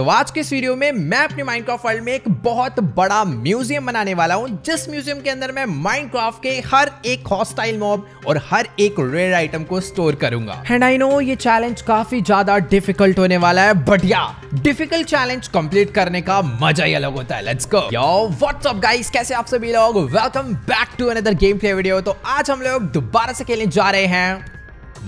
तो आज के इस वीडियो में मैं अपने माइनक्राफ्ट वर्ल्ड में एक बहुत बड़ा म्यूजियम बनाने वाला हूं जिस म्यूजियम के अंदर मैं माइनक्राफ्ट के हर एक हॉस्टाइल मॉब और हर एक रेयर आइटम को स्टोर करूंगा एंड आई नो ये चैलेंज काफी ज्यादा डिफिकल्ट होने वाला है बट या डिफिकल्ट चैलेंज कंप्लीट करने का मजा ही अलग होता है let's go yo what's up guys कैसे आप सभी लोग welcome back to another game play video तो आज हम लोग दोबारा से खेलने जा रहे हैं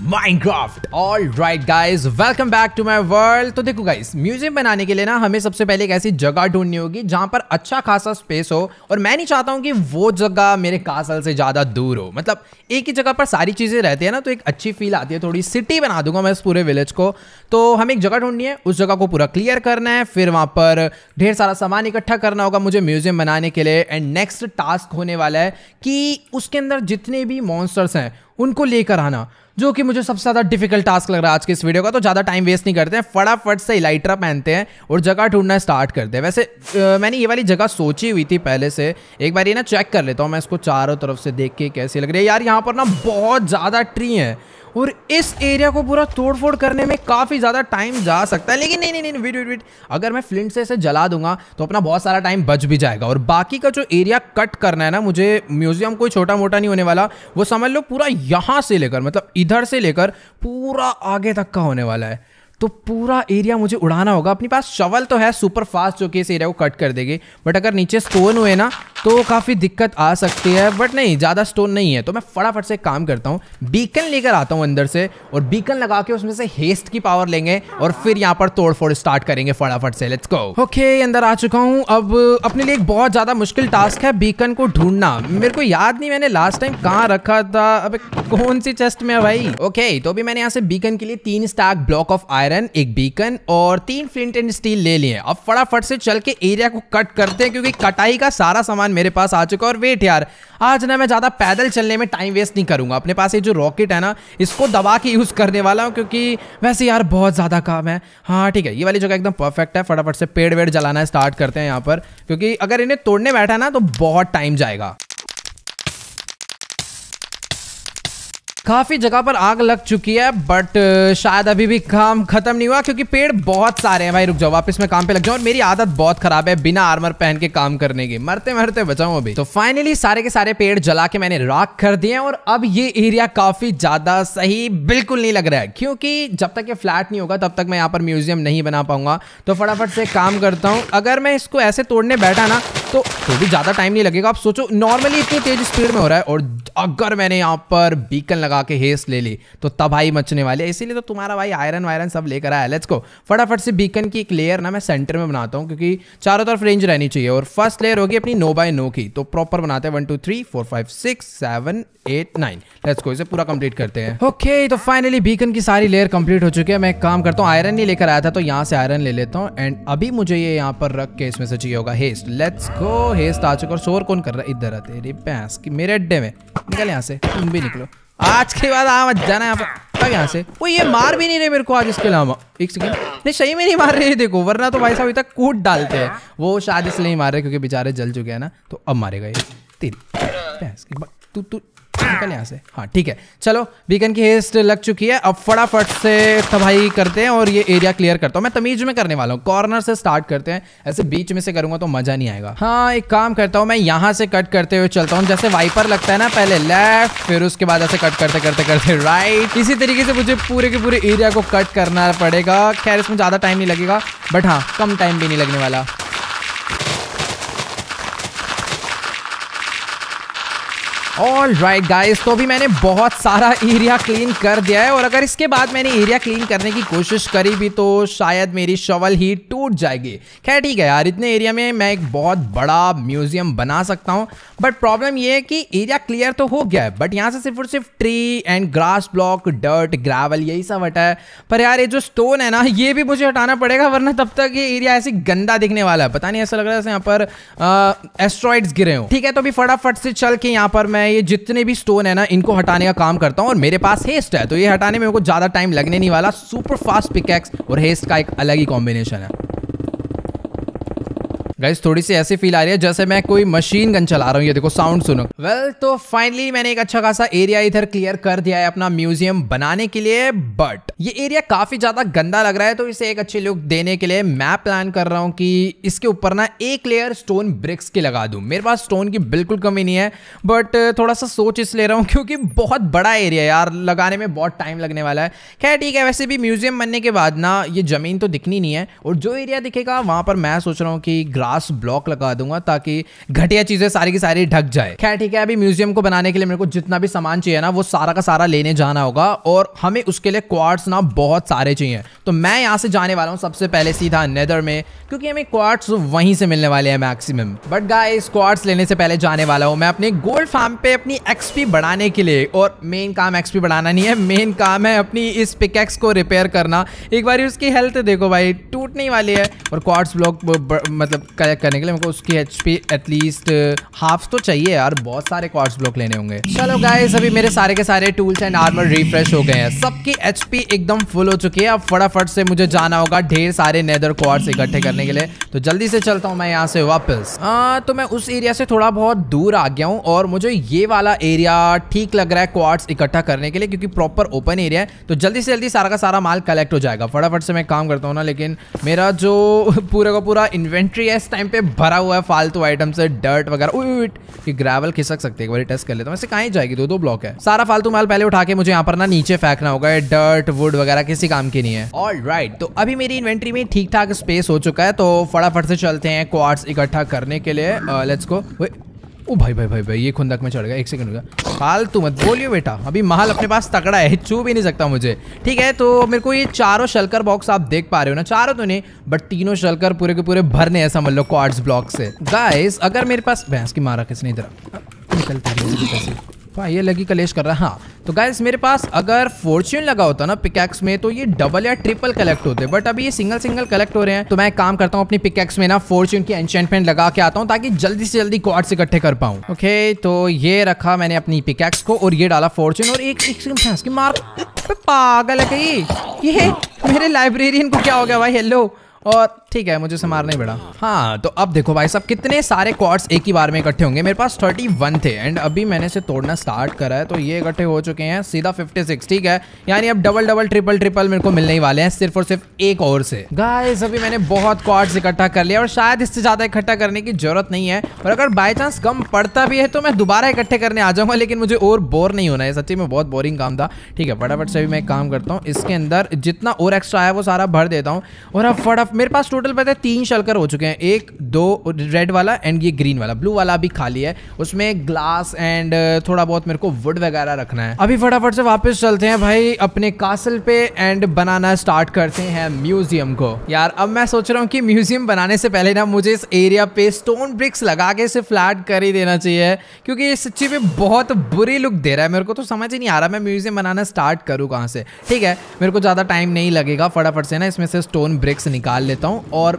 Minecraft all right guys welcome back to my world तो देखो गाइज म्यूजियम बनाने के लिए ना हमें सबसे पहले एक ऐसी जगह ढूंढनी होगी जहां पर अच्छा खासा स्पेस हो और मैं नहीं चाहता हूं कि वो जगह मेरे कासल से ज़्यादा दूर हो मतलब एक ही जगह पर सारी चीज़ें रहती है ना तो एक अच्छी फील आती है थोड़ी सिटी बना दूंगा मैं इस पूरे विलेज को तो हमें एक जगह ढूंढनी है उस जगह को पूरा क्लियर करना है फिर वहाँ पर ढेर सारा सामान इकट्ठा करना होगा मुझे म्यूजियम बनाने के लिए एंड नेक्स्ट टास्क होने वाला है कि उसके अंदर जितने भी मॉन्स्टर्स हैं उनको लेकर आना जो कि मुझे सबसे ज़्यादा डिफिकल्ट टास्क लग रहा है आज के इस वीडियो का तो ज़्यादा टाइम वेस्ट नहीं करते हैं फटाफट से इलाइट्रा पहनते हैं और जगह ढूंढना स्टार्ट करते हैं वैसे आ, मैंने ये वाली जगह सोची हुई थी पहले से एक बार ये ना चेक कर लेता हूँ मैं इसको चारों तरफ से देख के कैसी लग रही है यार यहाँ पर ना बहुत ज़्यादा ट्री हैं और इस एरिया को पूरा तोड़फोड़ करने में काफ़ी ज़्यादा टाइम जा सकता है लेकिन नहीं नहीं नहीं वीट वीट अगर मैं फ्लिंट से इसे जला दूंगा तो अपना बहुत सारा टाइम बच भी जाएगा और बाकी का जो एरिया कट करना है ना मुझे म्यूजियम कोई छोटा मोटा नहीं होने वाला वो समझ लो पूरा यहाँ से लेकर मतलब इधर से लेकर पूरा आगे तक का होने वाला है तो पूरा एरिया मुझे उड़ाना होगा अपने पास शवल तो है सुपर फास्ट जो कि इस एरिया को कट कर देगी बट अगर नीचे स्टोन हुए ना तो काफ़ी दिक्कत आ सकती है बट नहीं ज़्यादा स्टोन नहीं है तो मैं फटाफट से काम करता हूँ बीकन लेकर आता हूँ अंदर से और बीकन लगा के उसमें से हेस्ट की पावर लेंगे और फिर यहाँ पर तोड़ स्टार्ट करेंगे फटाफट से लेट्स गो ओके अंदर आ चुका हूँ अब अपने लिए एक बहुत ज़्यादा मुश्किल टास्क है बीकन को ढूंढना मेरे को याद नहीं मैंने लास्ट टाइम कहाँ रखा था अब कौन सी चेस्ट में है भाई ओके तो भी मैंने यहाँ से बीकन के लिए तीन stack block of iron iron एक बीकन और तीन फ्लिंट एंड स्टील ले लिए अब फटाफट से चल के एरिया को कट करते हैं क्योंकि कटाई का सारा सामान मेरे पास आ चुका है और वेट यार आज ना मैं ज़्यादा पैदल चलने में टाइम वेस्ट नहीं करूंगा अपने पास ये जो रॉकेट है ना इसको दबा के यूज़ करने वाला हूँ क्योंकि वैसे यार बहुत ज़्यादा काम है हाँ ठीक है ये वाली जगह एकदम परफेक्ट है फटाफट से पेड़ वेड़ जलाना स्टार्ट करते हैं यहाँ पर क्योंकि अगर इन्हें तोड़ने बैठा ना तो बहुत टाइम जाएगा काफ़ी जगह पर आग लग चुकी है बट uh, शायद अभी भी काम खत्म नहीं हुआ क्योंकि पेड़ बहुत सारे हैं भाई रुक जाओ वापस मैं काम पे लग जाऊँ मेरी आदत बहुत खराब है बिना आर्मर पहन के काम करने की मरते मरते बचाऊँ अभी तो फाइनली सारे के सारे पेड़ जला के मैंने राख कर दिए और अब ये एरिया काफ़ी ज़्यादा सही बिल्कुल नहीं लग रहा है क्योंकि जब तक ये फ्लैट नहीं होगा तब तक मैं यहाँ पर म्यूजियम नहीं बना पाऊंगा तो फटाफट से काम करता हूँ अगर मैं इसको ऐसे तोड़ने बैठा ना तो थोड़ी भी ज़्यादा टाइम नहीं लगेगा आप सोचो नॉर्मली इतनी तेज स्पीड में हो रहा है और अगर मैंने यहाँ पर बीकन लगा लगा के हेस ले ली तो तबाही मचने वाली है इसीलिए तो तुम्हारा भाई आयरन वायरन सब लेकर आया लेट्स को फटाफट से बीकन की एक लेयर ना मैं सेंटर में बनाता हूँ क्योंकि चारों तरफ रेंज रहनी चाहिए और फर्स्ट लेयर होगी अपनी नो बाय नो की तो प्रॉपर बनाते हैं one two three four five six seven eight nine let's को इसे पूरा कंप्लीट करते हैं ओके okay, तो फाइनली बीकन की सारी लेयर कंप्लीट हो चुकी है मैं काम करता हूँ आयरन नहीं लेकर आया था तो यहाँ से आयरन ले लेता हूँ एंड अभी मुझे ये यहाँ पर रख के इसमें से चाहिए होगा हेस्ट लेट्स गो हेस्ट आ चुका और शोर कौन कर रहा है इधर आते मेरे अड्डे में निकल यहाँ से तुम भी निकलो आज के बाद आ मत जाना यहाँ पर यहाँ से वो ये मार भी नहीं रहे मेरे को आज इसके अलावा एक सेकेंड नहीं सही में नहीं मार रहे देखो वरना तो भाई साहब इतना कूट डालते हैं वो शायद इसलिए नहीं मार रहे क्योंकि बेचारे जल चुके हैं ना तो अब मारेगा ये तेरी तू तू निकल यहाँ से हाँ ठीक है चलो बीकन की हेस्ट लग चुकी है अब फटाफट से तबाही करते हैं और ये एरिया क्लियर करता हूँ मैं तमीज में करने वाला हूँ कॉर्नर से स्टार्ट करते हैं ऐसे बीच में से करूंगा तो मजा नहीं आएगा हाँ एक काम करता हूँ मैं यहाँ से कट करते हुए चलता हूँ जैसे वाइपर लगता है ना पहले लेफ्ट फिर उसके बाद ऐसे कट करते करते करते राइट इसी तरीके से मुझे पूरे के पूरे एरिया को कट करना पड़ेगा खैर इसमें ज़्यादा टाइम नहीं लगेगा बट हाँ कम टाइम भी नहीं लगने वाला ऑल राइट गाइस तो अभी मैंने बहुत सारा एरिया क्लीन कर दिया है और अगर इसके बाद मैंने एरिया क्लीन करने की कोशिश करी भी तो शायद मेरी शवल ही टूट जाएगी खैर ठीक है यार इतने एरिया में मैं एक बहुत बड़ा म्यूजियम बना सकता हूँ बट प्रॉब्लम ये है कि एरिया क्लियर तो हो गया है बट यहाँ से सिर्फ और सिर्फ tree and grass block dirt gravel यही सब हटा है पर यार ये जो स्टोन है ना ये भी मुझे हटाना पड़ेगा वरना तब तक ये एरिया ऐसे गंदा दिखने वाला है पता नहीं ऐसा लग रहा है यहाँ पर एस्ट्रॉइड्स गिरे हो ठीक है तो अभी फटाफट से चल के यहाँ पर मैं मैं ये जितने भी स्टोन है ना इनको हटाने का काम करता हूँ और मेरे पास हेस्ट है तो ये हटाने में मेरे को ज़्यादा टाइम लगने नहीं वाला सुपर फास्ट पिकेक्स और हेस्ट का एक अलग ही कॉम्बिनेशन है गाइस थोड़ी सी ऐसी फील आ रही है जैसे मैं कोई मशीन गन चला रहा हूँ ये देखो साउंड सुनो वेल well, तो फाइनली मैंने एक अच्छा खासा एरिया इधर क्लियर कर दिया है अपना म्यूजियम बनाने के लिए बट ये एरिया काफी ज्यादा गंदा लग रहा है तो इसे एक अच्छी लुक देने के लिए मैं प्लान कर रहा हूँ कि इसके ऊपर ना एक लेयर स्टोन ब्रिक्स की लगा दू मेरे पास स्टोन की बिल्कुल कमी नहीं है बट uh, थोड़ा सा सोच इस ले रहा हूँ क्योंकि बहुत बड़ा एरिया यार लगाने में बहुत टाइम लगने वाला है खैर ठीक है वैसे भी म्यूजियम बनने के बाद ना ये जमीन तो दिखनी नहीं है और जो एरिया दिखेगा वहां पर मैं सोच रहा हूँ कि ग्रास ग्लास ब्लॉक लगा दूंगा ताकि घटिया चीजें सारी की सारी ढक जाए खैर ठीक है अभी म्यूजियम को बनाने के लिए मेरे को जितना भी सामान चाहिए ना वो सारा का सारा लेने जाना होगा और हमें उसके लिए क्वार्ट्स ना बहुत सारे चाहिए तो मैं यहाँ से जाने वाला हूँ सबसे पहले सीधा नेदर में क्योंकि हमें क्वार्ट्स वहीं से मिलने वाले हैं मैक्सिमम बट गाय क्वार्ट्स लेने से पहले जाने वाला हूँ मैं अपने गोल्ड फार्म पे अपनी एक्सपी बढ़ाने के लिए और मेन काम एक्सपी बढ़ाना नहीं है मेन काम है अपनी इस पिकेक्स को रिपेयर करना एक बार उसकी हेल्थ देखो भाई टूटने वाली है और क्वार्ट्स ब्लॉक मतलब कलेक्ट करने के लिए मेरे को उसकी एच पी एटलीस्ट हाफ तो चाहिए यार बहुत सारे क्वार्ट्स ब्लॉक लेने होंगे चलो गाइस अभी मेरे सारे के सारे टूल्स एंड आर्मर रिफ्रेश हो गए हैं सबकी एच एकदम फुल हो चुकी है अब फटाफट से मुझे जाना होगा ढेर सारे नेदर क्वार्ट्स इकट्ठे करने के लिए तो जल्दी से चलता हूँ मैं यहाँ से वापस आ, तो मैं उस एरिया से थोड़ा बहुत दूर आ गया हूँ और मुझे ये वाला एरिया ठीक लग रहा है क्वार्ट्स इकट्ठा करने के लिए क्योंकि प्रॉपर ओपन एरिया है तो जल्दी से जल्दी सारा का सारा माल कलेक्ट हो जाएगा फटाफट से मैं काम करता हूँ ना लेकिन मेरा जो पूरे का पूरा इन्वेंट्री है इस टाइम पे भरा हुआ है फालतू आइटम से डर्ट वगैरह कि ग्रेवल खिसक सकते हैं एक बार टेस्ट कर लेते हैं वैसे कहाँ जाएगी दो दो ब्लॉक है सारा फालतू माल पहले उठा के मुझे यहाँ पर ना नीचे फेंकना होगा डर्ट वुड वगैरह किसी काम की नहीं है ऑल राइट तो अभी मेरी इन्वेंट्री में ठीक ठाक स्पेस हो चुका है तो फटाफट से चलते हैं क्वार्स इकट्ठा करने के लिए लेट्स को ओ भाई भाई भाई भाई ये खुंदक में चढ़ गया एक सेकंड होगा फालतू मत बोलियो बेटा अभी महल अपने पास तगड़ा है छू भी नहीं सकता मुझे ठीक है तो मेरे को ये चारों शलकर बॉक्स आप देख पा रहे हो ना चारों तो नहीं बट तीनों शलकर पूरे के पूरे भरने हैं समझ लो क्वार्ट्स ब्लॉक से गाइस अगर मेरे पास भैंस की मारा किसने इधर निकलता भाई ये लगी कलेश कर रहा है हाँ तो गाइस मेरे पास अगर फॉर्च्यून लगा होता ना पिकैक्स में तो ये डबल या ट्रिपल कलेक्ट होते बट अभी ये सिंगल सिंगल कलेक्ट हो रहे हैं तो मैं काम करता हूँ अपनी पिकैक्स में ना फॉर्च्यून की एंशेंटमेंट लगा के आता हूँ ताकि जल्दी से जल्दी क्वार्ट्स इकट्ठे कर पाऊँ ओके तो ये रखा मैंने अपनी पिकैक्स को और ये डाला फॉर्च्यून और एक, हाँ, मार्क पागल है कही ये मेरे लाइब्रेरियन को क्या हो गया भाई हेलो और ठीक है मुझे उसे मारना ही पड़ा हाँ तो अब देखो भाई साहब कितने सारे क्वार्ट्स एक ही बार में इकट्ठे होंगे मेरे पास 31 थे एंड अभी मैंने इसे तोड़ना स्टार्ट करा है तो ये इकट्ठे हो चुके हैं सीधा 56 ठीक है यानी अब डबल डबल ट्रिपल ट्रिपल मेरे को मिलने ही वाले हैं सिर्फ और सिर्फ एक और से गाइस अभी मैंने बहुत क्वार्ट्स इकट्ठा कर लिया और शायद इससे ज़्यादा इकट्ठा करने की जरूरत नहीं है और अगर बाई चांस कम पड़ता भी है तो मैं दोबारा इकट्ठे करने आ जाऊंगा लेकिन मुझे और बोर नहीं होना है सच्ची में बहुत बोरिंग काम था ठीक है फटाफट से भी मैं काम करता हूँ इसके अंदर जितना और एक्स्ट्रा आया वो सारा भर देता हूँ और अब फटाफट मेरे पास टोटल पता है तीन शलकर हो चुके हैं एक दो रेड वाला एंड ये ग्रीन वाला ब्लू वाला अभी खाली है उसमें ग्लास एंड uh, थोड़ा बहुत मेरे को वुड वगैरह रखना है अभी फटाफट से वापस चलते हैं भाई अपने कासल पे एंड बनाना स्टार्ट करते हैं म्यूजियम को यार अब मैं सोच रहा हूँ कि म्यूजियम बनाने से पहले ना मुझे इस एरिया पे स्टोन ब्रिक्स लगा के इसे फ्लैट कर ही देना चाहिए क्योंकि ये सच्ची में बहुत बुरी लुक दे रहा है मेरे को तो समझ ही नहीं आ रहा मैं म्यूजियम बनाना स्टार्ट करूँ कहाँ से ठीक है मेरे को ज़्यादा टाइम नहीं लगेगा फटाफट से ना इसमें से स्टोन ब्रिक्स निकाल निकाल लेता हूँ और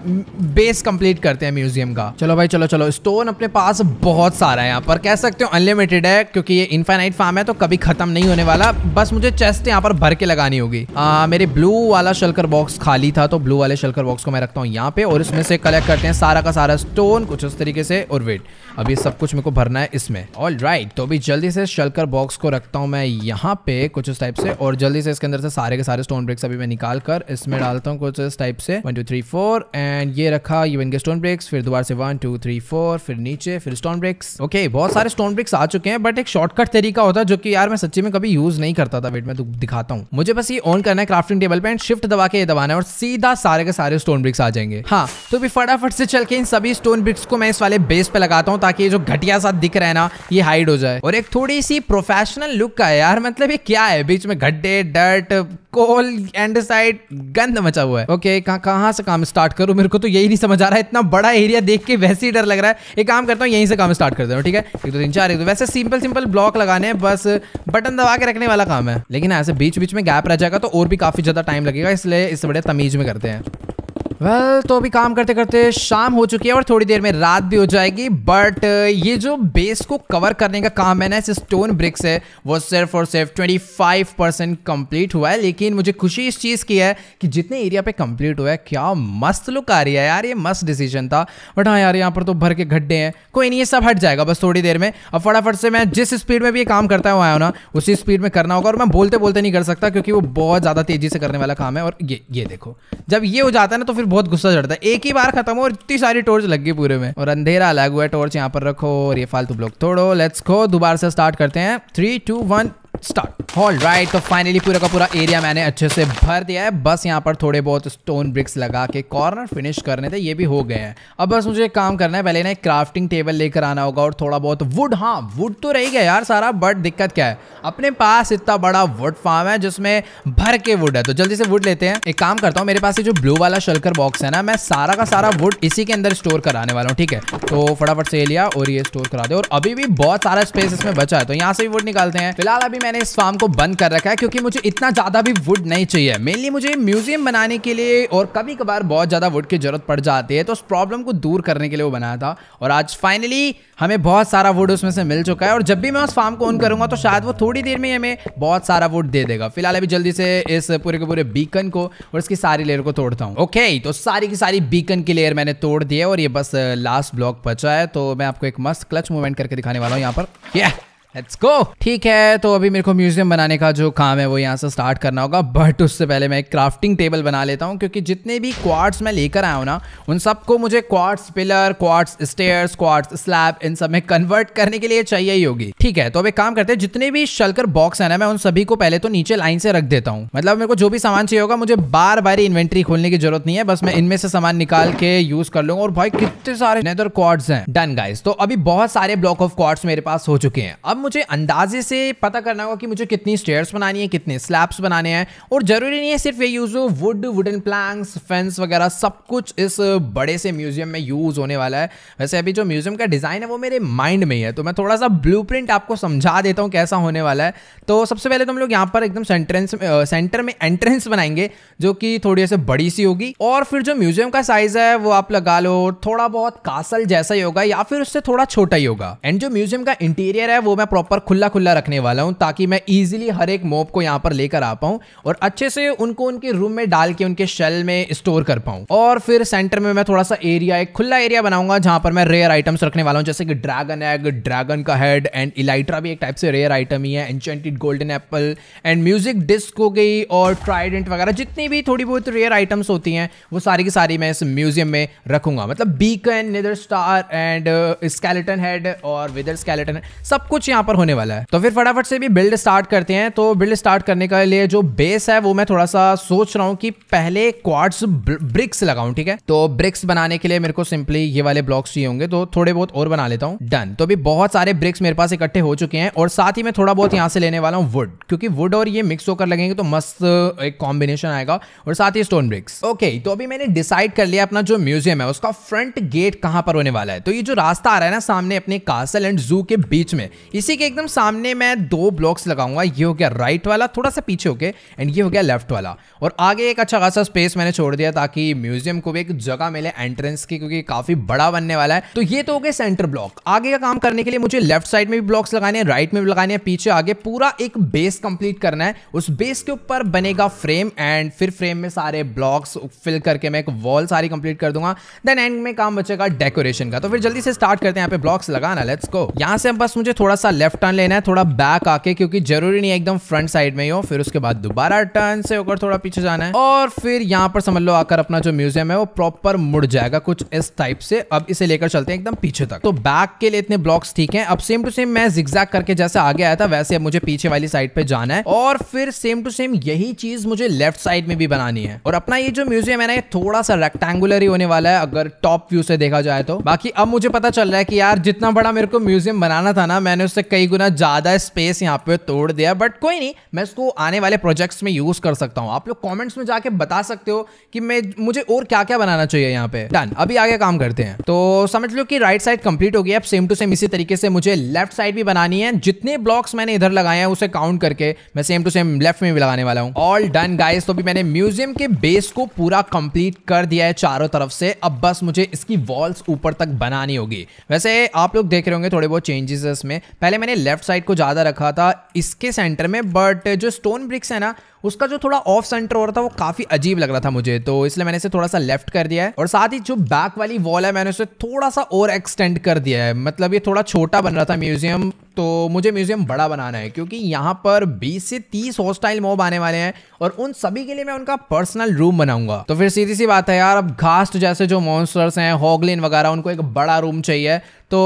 बेस कंप्लीट करते हैं म्यूजियम का चलो भाई चलो चलो स्टोन अपने पास बहुत सारा है यहाँ पर कह सकते हो अनलिमिटेड है क्योंकि ये इनफाइनाइट फार्म है तो कभी खत्म नहीं होने वाला बस मुझे चेस्ट यहाँ पर भर के लगानी होगी मेरे ब्लू वाला शल्कर बॉक्स खाली था तो ब्लू वाले शल्कर बॉक्स को मैं रखता हूँ यहाँ पे और इसमें से कलेक्ट करते हैं सारा का सारा स्टोन कुछ उस तरीके से और वेट अब ये सब कुछ मेरे को भरना है इसमें ऑल राइट right, तो अभी जल्दी से शलकर बॉक्स को रखता हूँ मैं यहाँ पे कुछ इस टाइप से और जल्दी से इसके अंदर से सारे के सारे स्टोन ब्रेक्स अभी मैं निकाल कर इसमें डालता हूँ कुछ इस टाइप से one two three four and ये रखा ये बन गया स्टोन ब्रेक्स फिर दोबारा से वन टू थ्री फोर फिर नीचे फिर स्टोन ब्रेक्स ओके बहुत सारे स्टोन ब्रिक्स आ चुके हैं बट एक शॉर्टकट तरीका होता है जो कि यार मैं सच्ची में कभी यूज नहीं करता था वेट मैं तो दिखाता हूँ मुझे बस ये ऑन करना है क्राफ्टिंग टेबल पे एंड शिफ्ट दबा के ये दबाना है और सीधा सारे के सारे स्टोन ब्रिक्स आ जाएंगे हाँ तो भी फटाफट से चल के इन सभी स्टोन ब्रिक्स को मैं इस वाले बेस पे लगाता हूँ ताकि ये जो घटिया सा दिख रहा है ना ये हाइड हो जाए और एक थोड़ी सी प्रोफेशनल लुक का है यार मतलब ये क्या है बीच में गड्ढे डर्ट कोल एंड साइड गंद मचा हुआ है ओके okay, कहां से काम स्टार्ट करूं मेरे को तो यही नहीं समझ आ रहा है इतना बड़ा एरिया देख के वैसे ही डर लग रहा है एक काम करता हूँ यहीं से काम स्टार्ट कर दे ठीक है एक दो तीन चार एक दो वैसे सिंपल सिंपल ब्लॉक लगाने हैं बस बटन दबा के रखने वाला काम है लेकिन ऐसे बीच बीच में गैप रह जाएगा तो और भी काफी ज्यादा टाइम लगेगा इसलिए इससे बड़े तमीज में करते हैं वेल well, तो अभी काम करते करते शाम हो चुकी है और थोड़ी देर में रात भी हो जाएगी बट uh, ये जो बेस को कवर करने का काम है ना इस स्टोन ब्रिक से वो सिर्फ और सिर्फ 25 परसेंट कंप्लीट हुआ है लेकिन मुझे खुशी इस चीज़ की है कि जितने एरिया पे कंप्लीट हुआ है क्या मस्त लुक आ रही है यार ये मस्त डिसीजन था बट हाँ यार यहाँ पर तो भर के गड्ढे हैं कोई नहीं ये सब हट जाएगा बस थोड़ी देर में अब फटाफट से मैं जिस स्पीड में भी ये काम करता हुआ आया ना उसी स्पीड में करना होगा और मैं बोलते बोलते नहीं कर सकता क्योंकि वो बहुत ज़्यादा तेज़ी से करने वाला काम है और ये ये देखो जब ये हो जाता है ना तो फिर बहुत गुस्सा चढ़ता है एक ही बार खत्म हो और इतनी सारी टॉर्च लग गई पूरे में और अंधेरा अलग हुआ है टॉर्च यहाँ पर रखो और ये फालतू ब्लॉक तोड़ो लेट्स को दोबारा से स्टार्ट करते हैं three two one start all right तो फाइनली पूरा का पूरा एरिया मैंने अच्छे से भर दिया है बस यहाँ पर थोड़े बहुत स्टोन ब्रिक्स लगा के कॉर्नर फिनिश करने थे ये भी हो गए हैं अब बस मुझे एक काम करना है पहले ना एक क्राफ्टिंग टेबल लेकर आना होगा और थोड़ा बहुत वुड हाँ वुड तो रही गया यार सारा बट दिक्कत क्या है अपने पास इतना बड़ा वुड फार्म है जिसमें भर के वुड है तो जल्दी से वुड लेते हैं एक काम करता हूँ मेरे पास ये जो ब्लू वाला शलकर बॉक्स है ना मैं सारा का सारा वुड इसी के अंदर स्टोर कराने वाला हूँ ठीक है तो फटाफट से लिया और ये स्टोर करा दे और अभी भी बहुत सारा स्पेस इसमें बचा है तो यहाँ से भी वुड निकालते हैं फिलहाल अभी मैंने इस फार्म को बंद कर रखा है क्योंकि मुझे इतना ज़्यादा भी वुड नहीं चाहिए मेनली मुझे म्यूजियम बनाने के लिए और कभी कभार बहुत ज़्यादा वुड की ज़रूरत पड़ जाती है तो उस प्रॉब्लम को दूर करने के लिए वो बनाया था और आज फाइनली हमें बहुत सारा वुड उसमें से मिल चुका है और जब भी मैं उस फार्म को ऑन करूंगा तो शायद वो थोड़ी देर में हमें बहुत सारा वुड दे देगा फिलहाल अभी जल्दी से इस पूरे के पूरे बीकन को और इसकी सारी लेयर को तोड़ता हूँ ओके तो सारी की सारी बीकन की लेयर मैंने तोड़ दी है और ये बस लास्ट uh, ब्लॉक बचा है तो मैं आपको एक मस्त क्लच मूवमेंट करके दिखाने वाला हूँ यहाँ पर ये yeah! लेट्स गो ठीक है तो अभी मेरे को म्यूजियम बनाने का जो काम है वो यहाँ से स्टार्ट करना होगा बट उससे पहले मैं एक क्राफ्टिंग टेबल बना लेता हूँ क्योंकि जितने भी क्वार्ट्स मैं लेकर आया हूँ ना उन सबको मुझे quartz pillar quartz stairs quartz slab इन सब में कन्वर्ट करने के लिए चाहिए ही होगी ठीक है तो अब एक काम करते हैं जितने भी शलकर बॉक्स है ना मैं उन सभी को पहले तो नीचे लाइन से रख देता हूँ मतलब मेरे को जो भी सामान चाहिए होगा मुझे बार बार इन्वेंट्री खोलने की जरूरत नहीं है बस मैं इनमें से सामान निकाल के यूज कर लूंगा और भाई कितने सारे नेदर क्वार्ट्स हैं डन गाइस तो अभी बहुत सारे ब्लॉक ऑफ क्वार्ट्स मेरे पास हो चुके हैं अब मुझे अंदाजे से पता करना होगा कि मुझे कितनी स्टेयर्स बनानी है कितने स्लैब्स बनाने हैं और ज़रूरी नहीं है सिर्फ ये यूज़ हो वुड वुडन प्लैंक्स फेंस वगैरह सब कुछ इस बड़े से म्यूज़ियम में यूज़ होने वाला है वैसे अभी जो म्यूज़ियम का डिज़ाइन है वो मेरे माइंड में ही है तो मैं थोड़ा सा ब्लू आपको समझा देता हूँ कैसा होने वाला है तो सबसे पहले तो हम लोग यहाँ पर एकदम सेंट्रेंस सेंटर में एंट्रेंस बनाएंगे जो कि थोड़ी से बड़ी सी होगी और फिर जो म्यूज़ियम का साइज़ है वो आप लगा लो थोड़ा बहुत कासल जैसा ही होगा या फिर उससे थोड़ा छोटा ही होगा एंड जो म्यूज़ियम का इंटीरियर है वो मैं प्रॉपर खुला खुला रखने वाला हूँ ताकि मैं ईजिली हर एक मोब को यहाँ पर लेकर आ पाऊँ और अच्छे से उनको उनके रूम में डाल के उनके शेल में स्टोर कर पाऊँ और फिर सेंटर में मैं थोड़ा सा एरिया एक खुला एरिया बनाऊंगा जहाँ पर मैं रेयर आइटम्स रखने वाला हूँ जैसे कि ड्रैगन एग ड्रैगन का हेड एंड इलाइट्रा भी एक टाइप से रेयर आइटम ही है enchanted golden apple and music disc हो गई और ट्राइडेंट वगैरह जितनी भी थोड़ी बहुत रेयर आइटम्स होती हैं वो सारी की सारी मैं इस म्यूजियम में रखूंगा मतलब beacon nether star and skeleton head और विदर स्केलेटन सब कुछ यहाँ यहाँ पर होने वाला है तो फिर फटाफट से भी बिल्ड स्टार्ट करते हैं तो बिल्ड स्टार्ट करने के लिए जो बेस है वो मैं थोड़ा सा सोच रहा हूँ कि पहले क्वार्ट्स ब्रिक्स लगाऊं ठीक है तो ब्रिक्स बनाने के लिए मेरे को सिंपली ये वाले ब्लॉक्स ही होंगे तो थोड़े बहुत और बना लेता हूँ डन तो अभी बहुत सारे ब्रिक्स मेरे पास इकट्ठे हो चुके हैं और साथ ही मैं थोड़ा बहुत यहाँ से लेने वाला हूँ वुड क्योंकि वुड और ये मिक्स होकर लगेंगे तो मस्त एक कॉम्बिनेशन आएगा और साथ ही स्टोन ब्रिक्स ओके तो अभी मैंने डिसाइड कर लिया अपना जो म्यूजियम है उसका फ्रंट गेट कहाँ पर होने वाला है तो ये जो रास्ता आ रहा है ना सामने अपने कासल एंड जू के बीच में इसी उसी के एकदम सामने मैं दो ब्लॉक्स लगाऊंगा ये हो गया राइट वाला थोड़ा सा पीछे हो गया एंड ये हो गया लेफ्ट वाला और आगे एक अच्छा खासा स्पेस मैंने छोड़ दिया ताकि म्यूजियम को भी एक जगह मिले एंट्रेंस की क्योंकि काफी बड़ा बनने वाला है तो ये तो हो गया सेंटर ब्लॉक आगे का काम करने के लिए मुझे लेफ्ट साइड में भी ब्लॉक्स लगाने हैं राइट में भी लगाने हैं पीछे आगे पूरा एक बेस कंप्लीट करना है उस बेस के ऊपर बनेगा फ्रेम एंड फिर फ्रेम में सारे ब्लॉक्स फिल करके मैं एक वॉल सारी कंप्लीट कर दूंगा देन एंड में काम बचेगा डेकोरेशन का तो फिर जल्दी से स्टार्ट करते हैं यहाँ पे ब्लॉक्स लगाना लेट्स को यहाँ से बस मुझे थोड़ा सा लेफ्ट टर्न लेना है थोड़ा बैक आके क्योंकि जरूरी नहीं है एकदम फ्रंट साइड में ही हो फिर उसके बाद दोबारा टर्न से होकर थोड़ा पीछे जाना है और फिर यहाँ पर समझ लो आकर अपना जो म्यूजियम है वो प्रॉपर मुड़ जाएगा कुछ इस टाइप से अब इसे लेकर चलते हैं एकदम पीछे तक तो बैक के लिए इतने ब्लॉक्स ठीक है अब सेम टू सेम मैं जिक्जैक करके जैसे आगे आया था वैसे अब मुझे पीछे वाली साइड पे जाना है और फिर सेम टू सेम यही चीज मुझे लेफ्ट साइड में भी बनानी है और अपना ये जो म्यूजियम है ना ये थोड़ा सा रेक्टेंगुलर ही होने वाला है अगर टॉप व्यू से देखा जाए तो बाकी अब मुझे पता चल रहा है कि यार जितना बड़ा मेरे को म्यूजियम बनाना था ना मैंने उससे कई गुना ज़्यादा स्पेस यहाँ पे तोड़ दिया बट कोई नहीं मैं इसको आने वाले प्रोजेक्ट्स में यूज़ कर सकता हूँ आप लोग कॉमेंट्स में जाके बता सकते हो कि मैं मुझे और क्या क्या बनाना चाहिए यहाँ पे डन अभी आगे काम करते हैं तो समझ लो कि राइट साइड कंप्लीट हो गया अब सेम टू सेम इसी तरीके से मुझे लेफ्ट साइड भी बनानी है जितने ब्लॉक्स मैंने इधर लगाए हैं उसे काउंट करके मैं सेम टू सेम लेफ्ट में भी लगाने वाला हूँ ऑल डन गाइज तो भी मैंने म्यूजियम के बेस को पूरा कंप्लीट कर दिया है चारों तरफ से अब बस मुझे इसकी वॉल्स ऊपर तक बनानी होगी वैसे आप लोग देख रहे होंगे थोड़े बहुत चेंजेस इसमें पहले पहले मैंने लेफ्ट साइड को ज़्यादा रखा था इसके सेंटर में बट जो स्टोन ब्रिक्स है ना उसका जो थोड़ा ऑफ सेंटर हो रहा था वो काफी अजीब लग रहा था मुझे तो इसलिए मैंने इसे थोड़ा सा लेफ्ट कर दिया है और साथ ही जो बैक वाली वॉल है मैंने उसे थोड़ा सा और एक्सटेंड कर दिया है मतलब ये थोड़ा छोटा बन रहा था म्यूजियम तो मुझे म्यूजियम बड़ा बनाना है क्योंकि यहाँ पर 20 से 30 हॉस्टाइल मॉब आने वाले हैं और उन सभी के लिए मैं उनका पर्सनल रूम बनाऊंगा तो फिर सीधी सी बात है यार अब घास्ट जैसे जो मॉन्स्टर्स हैं हॉगलिन वगैरह उनको एक बड़ा रूम चाहिए तो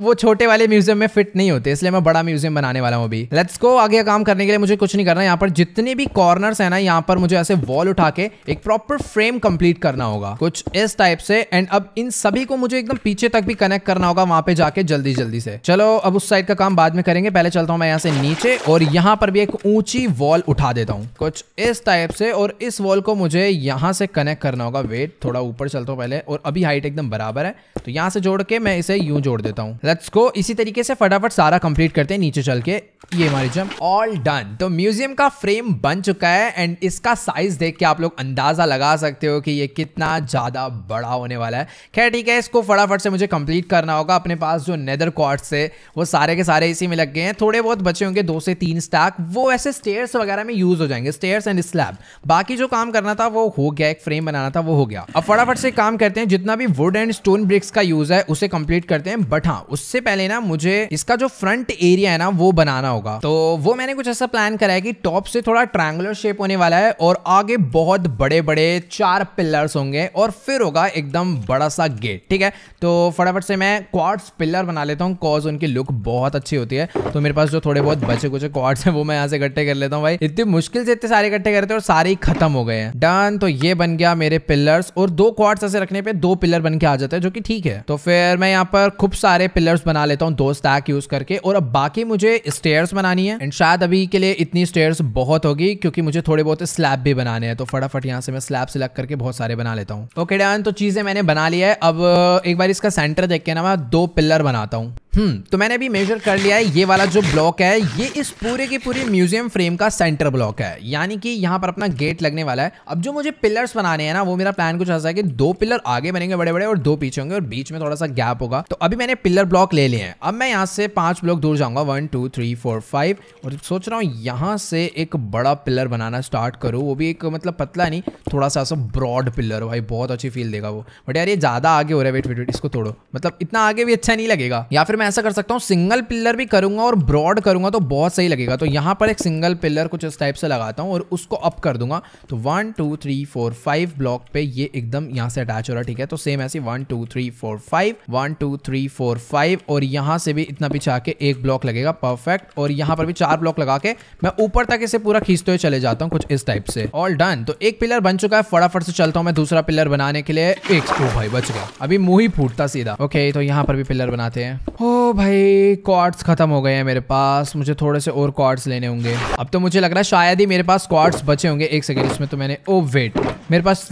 वो छोटे वाले म्यूजियम में फिट नहीं होते इसलिए मैं बड़ा म्यूजियम बनाने वाला हूँ अभी लेट्स को आगे काम करने के लिए मुझे कुछ नहीं करना यहाँ पर जितने भी कॉर्नर्स है ना यहाँ पर मुझे ऐसे वॉल उठा के एक प्रॉपर फ्रेम कंप्लीट करना होगा कुछ इस टाइप से एंड अब इन सभी को मुझे एकदम पीछे तक भी कनेक्ट करना होगा वहां पे जाके जल्दी जल्दी से चलो अब उस साइड का काम बाद में करेंगे पहले चलता हूँ मैं यहाँ से नीचे और यहाँ पर भी एक ऊंची वॉल उठा देता हूँ कुछ इस टाइप से और इस वॉल को मुझे यहाँ से कनेक्ट करना होगा वेट थोड़ा ऊपर चलता हूँ पहले और अभी हाइट एकदम बराबर है तो यहाँ से जोड़ के मैं इसे यूं जोड़ देता हूँ लेट्स को इसी तरीके से फटाफट सारा कंप्लीट करते हैं नीचे चल के ये हमारी जम ऑल डन तो म्यूजियम का फ्रेम बन चुका चुका है एंड इसका साइज़ देख के आप लोग अंदाज़ा लगा सकते हो कि ये कितना ज़्यादा बड़ा होने वाला है खैर ठीक है इसको फटाफट से मुझे कंप्लीट करना होगा अपने पास जो नेदर कॉर्ड से वो सारे के सारे इसी में लग गए हैं थोड़े बहुत बचे होंगे दो से तीन स्टैक वो ऐसे स्टेयर्स वगैरह में यूज़ हो जाएंगे स्टेयर्स एंड स्लैब बाकी जो काम करना था वो हो गया एक फ्रेम बनाना था वो हो गया अब फटाफट से काम करते हैं जितना भी वुड एंड स्टोन ब्रिक्स का यूज़ है उसे कंप्लीट करते हैं बट हाँ उससे पहले ना मुझे इसका जो फ्रंट एरिया है ना वो बनाना होगा तो वो मैंने कुछ ऐसा प्लान करा है कि टॉप से थोड़ा ट्रायंगल स्मॉलर शेप होने वाला है और आगे बहुत बड़े बड़े चार पिलर्स होंगे और फिर होगा एकदम बड़ा सा गेट ठीक है तो फटाफट से मैं क्वार्ट्स पिलर बना लेता हूँ कॉज उनकी लुक बहुत अच्छी होती है तो मेरे पास जो थोड़े बहुत बचे कुछ क्वार्ट्स हैं वो मैं यहाँ से इकट्ठे कर लेता हूँ भाई इतनी मुश्किल से इतने सारे इकट्ठे करते और सारे खत्म हो गए हैं डन तो ये बन गया मेरे पिलर्स और दो क्वार्ट्स ऐसे रखने पर दो पिलर बन के आ जाते हैं जो कि ठीक है तो फिर मैं यहाँ पर खूब सारे पिलर्स बना लेता हूँ दो स्टैक यूज करके और अब बाकी मुझे स्टेयर्स बनानी है एंड शायद अभी के लिए इतनी स्टेयर्स बहुत होगी क्योंकि क्योंकि मुझे थोड़े बहुत स्लैब भी बनाने हैं तो फटाफट यहाँ से मैं स्लैब सिलेक्ट करके बहुत सारे बना लेता हूँ ओके डन तो चीज़ें मैंने बना लिया है अब एक बार इसका सेंटर देख के ना मैं दो पिलर बनाता हूँ हम्म तो मैंने अभी मेजर कर लिया है ये वाला जो ब्लॉक है ये इस पूरे के पूरे म्यूजियम फ्रेम का सेंटर ब्लॉक है यानी कि यहाँ पर अपना गेट लगने वाला है अब जो मुझे पिलर्स बनाने हैं ना वो मेरा प्लान कुछ ऐसा है कि दो पिलर आगे बनेंगे बड़े बड़े और दो पीछे होंगे और बीच में थोड़ा सा गैप होगा तो अभी मैंने पिलर ब्लॉक ले लिया है अब मैं यहाँ से पांच ब्लॉक दूर जाऊंगा one two three four five और सोच रहा हूँ यहाँ से एक बड़ा पिलर पिलर बनाना स्टार्ट करो वो भी एक मतलब पतला नहीं थोड़ा सा ऐसा ब्रॉड पिलर भाई बहुत अच्छी फील देगा वो बट यार ये ज़्यादा आगे हो रहा है वेट वेट वेट इसको तोड़ो मतलब इतना आगे भी अच्छा नहीं लगेगा या फिर मैं ऐसा कर सकता हूँ सिंगल पिलर भी करूंगा और ब्रॉड करूंगा तो बहुत सही लगेगा तो यहाँ पर एक सिंगल पिलर कुछ इस टाइप से लगाता हूँ और उसको अप कर दूंगा तो one two three four five block पे ये एकदम यहाँ से अटैच हो रहा है ठीक है तो सेम ऐसी one two three four five one two three four five और यहाँ से भी इतना पीछे आके एक ब्लॉक लगेगा परफेक्ट और यहाँ पर भी चार ब्लॉक लगा के मैं ऊपर तक इसे पूरा खींचते हुए चले जाता हूँ कुछ इस टाइप से ऑल डन तो एक पिलर बन चुका है फटाफट से चलता हूँ मैं दूसरा पिलर बनाने के लिए एक ओ भाई बच गया अभी मुंह ही फूटता सीधा ओके तो यहाँ पर भी पिलर बनाते हैं ओ भाई क्वार्ट्स खत्म हो गए हैं मेरे पास मुझे थोड़े से और क्वार्ट्स लेने होंगे अब तो मुझे लग रहा है शायद ही मेरे पास क्वार्ट्स बचे होंगे एक सेकेंड इसमें तो मैंने ओ वेट मेरे पास